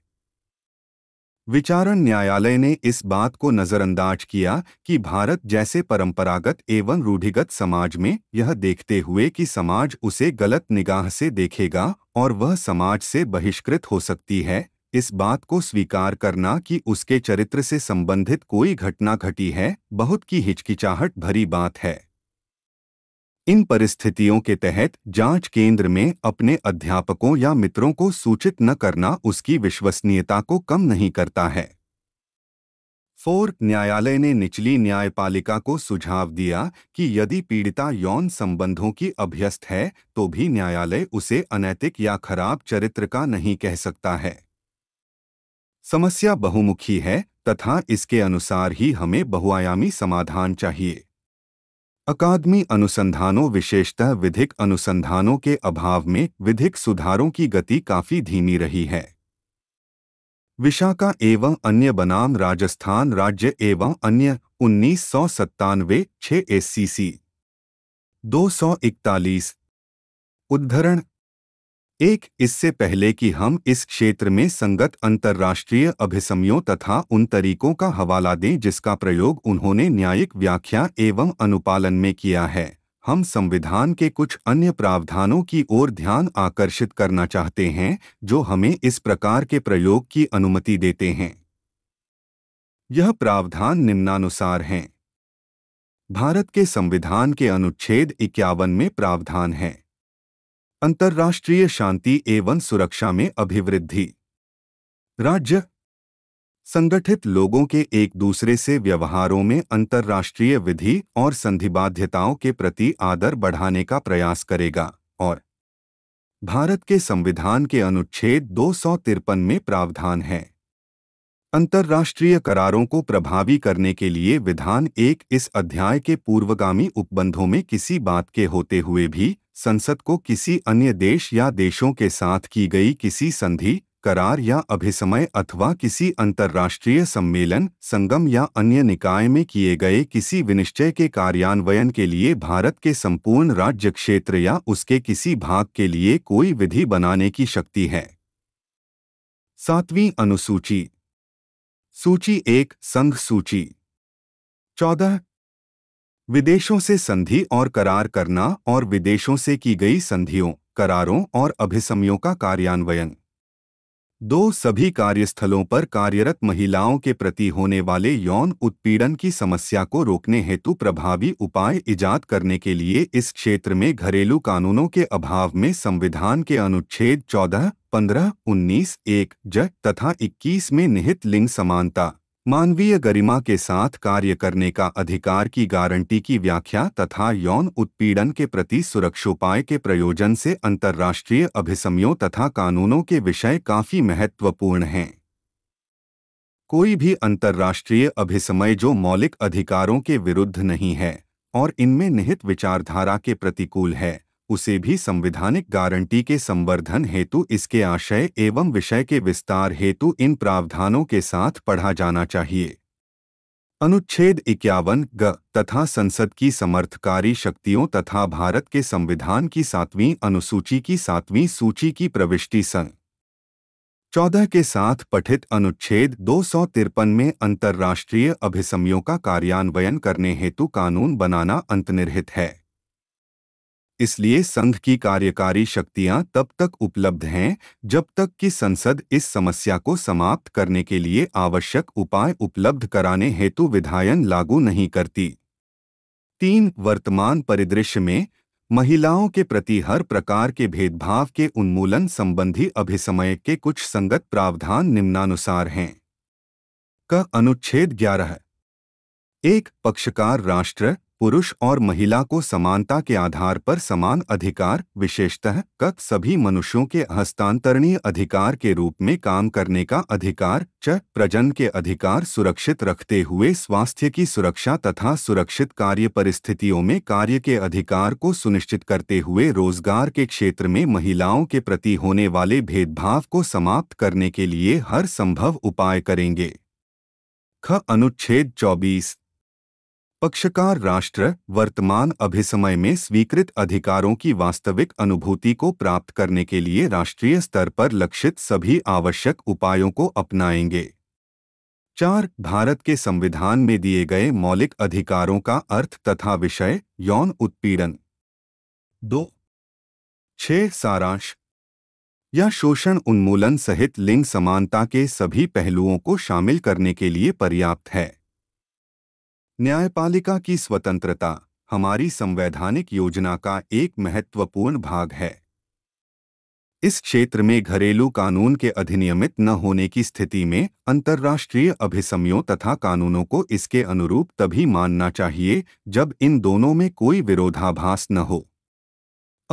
विचारण न्यायालय ने इस बात को नज़रअंदाज किया कि भारत जैसे परंपरागत एवं रूढ़िगत समाज में यह देखते हुए कि समाज उसे गलत निगाह से देखेगा और वह समाज से बहिष्कृत हो सकती है इस बात को स्वीकार करना कि उसके चरित्र से संबंधित कोई घटना घटी है बहुत की हिचकिचाहट भरी बात है इन परिस्थितियों के तहत जांच केंद्र में अपने अध्यापकों या मित्रों को सूचित न करना उसकी विश्वसनीयता को कम नहीं करता है फोर न्यायालय ने निचली न्यायपालिका को सुझाव दिया कि यदि पीड़िता यौन संबंधों की अभ्यस्त है तो भी न्यायालय उसे अनैतिक या खराब चरित्र का नहीं कह सकता है समस्या बहुमुखी है तथा इसके अनुसार ही हमें बहुआयामी समाधान चाहिए अकादमी अनुसंधानों विशेषतः विधिक अनुसंधानों के अभाव में विधिक सुधारों की गति काफी धीमी रही है विशाखा एवं अन्य बनाम राजस्थान राज्य एवं अन्य उन्नीस सौ सत्तानवे छह एस सी सी दो सौ इकतालीस उद्धरण एक इससे पहले कि हम इस क्षेत्र में संगत अंतर्राष्ट्रीय अभिसमयों तथा उन तरीकों का हवाला दें जिसका प्रयोग उन्होंने न्यायिक व्याख्या एवं अनुपालन में किया है हम संविधान के कुछ अन्य प्रावधानों की ओर ध्यान आकर्षित करना चाहते हैं जो हमें इस प्रकार के प्रयोग की अनुमति देते हैं यह प्रावधान निम्नानुसार हैं भारत के संविधान के अनुच्छेद इक्यावन में प्रावधान है अंतर्राष्ट्रीय शांति एवं सुरक्षा में अभिवृद्धि राज्य संगठित लोगों के एक दूसरे से व्यवहारों में अंतर्राष्ट्रीय विधि और संधिबाध्यताओं के प्रति आदर बढ़ाने का प्रयास करेगा और भारत के संविधान के अनुच्छेद दो में प्रावधान है अंतर्राष्ट्रीय करारों को प्रभावी करने के लिए विधान एक इस अध्याय के पूर्वगामी उपबंधों में किसी बात के होते हुए भी संसद को किसी अन्य देश या देशों के साथ की गई किसी संधि करार या अभिसमय अथवा किसी अंतर्राष्ट्रीय सम्मेलन संगम या अन्य निकाय में किए गए किसी विनिश्चय के कार्यान्वयन के लिए भारत के संपूर्ण राज्य क्षेत्र या उसके किसी भाग के लिए कोई विधि बनाने की शक्ति है सातवीं अनुसूची सूची एक संघ सूची चौदह विदेशों से संधि और करार करना और विदेशों से की गई संधियों करारों और अभिसमयों का कार्यान्वयन दो सभी कार्यस्थलों पर कार्यरत महिलाओं के प्रति होने वाले यौन उत्पीड़न की समस्या को रोकने हेतु प्रभावी उपाय इजाद करने के लिए इस क्षेत्र में घरेलू कानूनों के अभाव में संविधान के अनुच्छेद 14, 15, 19, 1 ज तथा 21 में निहित लिंग समानता मानवीय गरिमा के साथ कार्य करने का अधिकार की गारंटी की व्याख्या तथा यौन उत्पीड़न के प्रति सुरक्षोपाय के प्रयोजन से अंतर्राष्ट्रीय अभिसमयों तथा कानूनों के विषय काफी महत्वपूर्ण हैं कोई भी अंतर्राष्ट्रीय अभिसमय जो मौलिक अधिकारों के विरुद्ध नहीं है और इनमें निहित विचारधारा के प्रतिकूल है उसे भी संविधानिक गारंटी के संवर्धन हेतु इसके आशय एवं विषय के विस्तार हेतु इन प्रावधानों के साथ पढ़ा जाना चाहिए अनुच्छेद इक्यावन ग तथा संसद की समर्थकारी शक्तियों तथा भारत के संविधान की सातवीं अनुसूची की सातवीं सूची की प्रविष्टि संघ चौदह के साथ पठित अनुच्छेद दो में अंतर्राष्ट्रीय अभिसमयों का कार्यान्वयन करने हेतु कानून बनाना अंतनिर्हित है इसलिए संघ की कार्यकारी शक्तियां तब तक उपलब्ध हैं जब तक कि संसद इस समस्या को समाप्त करने के लिए आवश्यक उपाय उपलब्ध कराने हेतु विधायन लागू नहीं करती तीन वर्तमान परिदृश्य में महिलाओं के प्रति हर प्रकार के भेदभाव के उन्मूलन संबंधी अभिसमय के कुछ संगत प्रावधान निम्नानुसार हैं क अनुच्छेद ग्यारह एक पक्षकार राष्ट्र पुरुष और महिला को समानता के आधार पर समान अधिकार विशेषतः कत सभी मनुष्यों के हस्तांतरणीय अधिकार के रूप में काम करने का अधिकार च प्रजन के अधिकार सुरक्षित रखते हुए स्वास्थ्य की सुरक्षा तथा सुरक्षित कार्य परिस्थितियों में कार्य के अधिकार को सुनिश्चित करते हुए रोजगार के क्षेत्र में महिलाओं के प्रति होने वाले भेदभाव को समाप्त करने के लिए हर संभव उपाय करेंगे ख अनुच्छेद चौबीस पक्षकार राष्ट्र वर्तमान अभिसमय में स्वीकृत अधिकारों की वास्तविक अनुभूति को प्राप्त करने के लिए राष्ट्रीय स्तर पर लक्षित सभी आवश्यक उपायों को अपनाएंगे चार भारत के संविधान में दिए गए मौलिक अधिकारों का अर्थ तथा विषय यौन उत्पीड़न दो छह सारांश यह शोषण उन्मूलन सहित लिंग समानता के सभी पहलुओं को शामिल करने के लिए पर्याप्त है न्यायपालिका की स्वतंत्रता हमारी संवैधानिक योजना का एक महत्वपूर्ण भाग है इस क्षेत्र में घरेलू कानून के अधिनियमित न होने की स्थिति में अंतर्राष्ट्रीय अभिसमयों तथा कानूनों को इसके अनुरूप तभी मानना चाहिए जब इन दोनों में कोई विरोधाभास न हो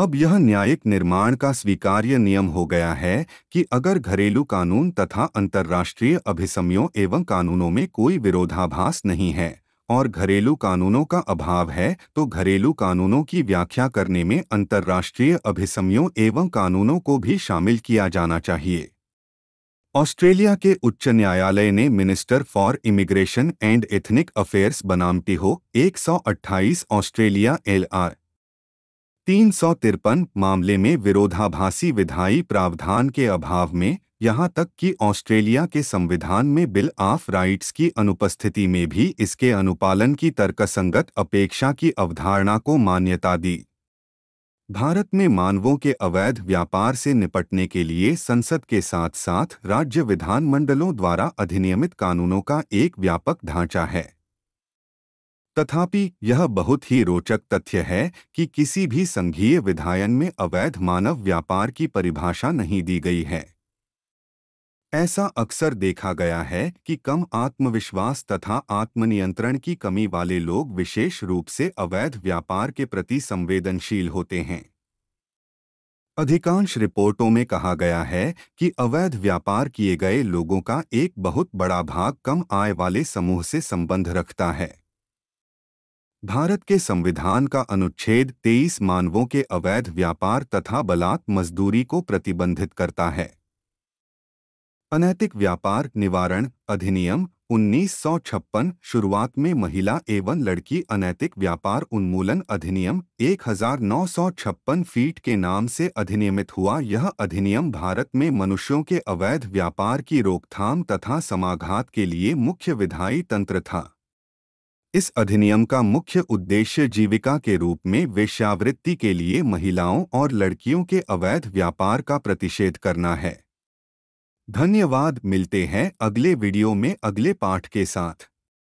अब यह न्यायिक निर्माण का स्वीकार्य नियम हो गया है कि अगर घरेलू कानून तथा अंतर्राष्ट्रीय अभिसमयों एवं कानूनों में कोई विरोधाभास नहीं है और घरेलू कानूनों का अभाव है तो घरेलू कानूनों की व्याख्या करने में अंतर्राष्ट्रीय अभिसमयों एवं कानूनों को भी शामिल किया जाना चाहिए ऑस्ट्रेलिया के उच्च न्यायालय ने minister for immigration and ethnic affairs बनाम टिहो 128 ऑस्ट्रेलिया एल आर तीन मामले में विरोधाभासी विधायी प्रावधान के अभाव में यहां तक कि ऑस्ट्रेलिया के संविधान में बिल ऑफ राइट्स की अनुपस्थिति में भी इसके अनुपालन की तर्कसंगत अपेक्षा की अवधारणा को मान्यता दी भारत में मानवों के अवैध व्यापार से निपटने के लिए संसद के साथ साथ राज्य विधानमंडलों द्वारा अधिनियमित कानूनों का एक व्यापक ढांचा है तथापि यह बहुत ही रोचक तथ्य है कि किसी भी संघीय विधायन में अवैध मानव व्यापार की परिभाषा नहीं दी गई है ऐसा अक्सर देखा गया है कि कम आत्मविश्वास तथा आत्मनियंत्रण की कमी वाले लोग विशेष रूप से अवैध व्यापार के प्रति संवेदनशील होते हैं अधिकांश रिपोर्टों में कहा गया है कि अवैध व्यापार किए गए लोगों का एक बहुत बड़ा भाग कम आय वाले समूह से संबंध रखता है भारत के संविधान का अनुच्छेद 23 मानवों के अवैध व्यापार तथा बलात् मजदूरी को प्रतिबंधित करता है अनैतिक व्यापार निवारण अधिनियम 1956 शुरुआत में महिला एवं लड़की अनैतिक व्यापार उन्मूलन अधिनियम 1956 फीट के नाम से अधिनियमित हुआ यह अधिनियम भारत में मनुष्यों के अवैध व्यापार की रोकथाम तथा समाघात के लिए मुख्य विधायी तंत्र था इस अधिनियम का मुख्य उद्देश्य जीविका के रूप में वेश्यावृत्ति के लिए महिलाओं और लड़कियों के अवैध व्यापार का प्रतिषेध करना है धन्यवाद मिलते हैं अगले वीडियो में अगले पाठ के साथ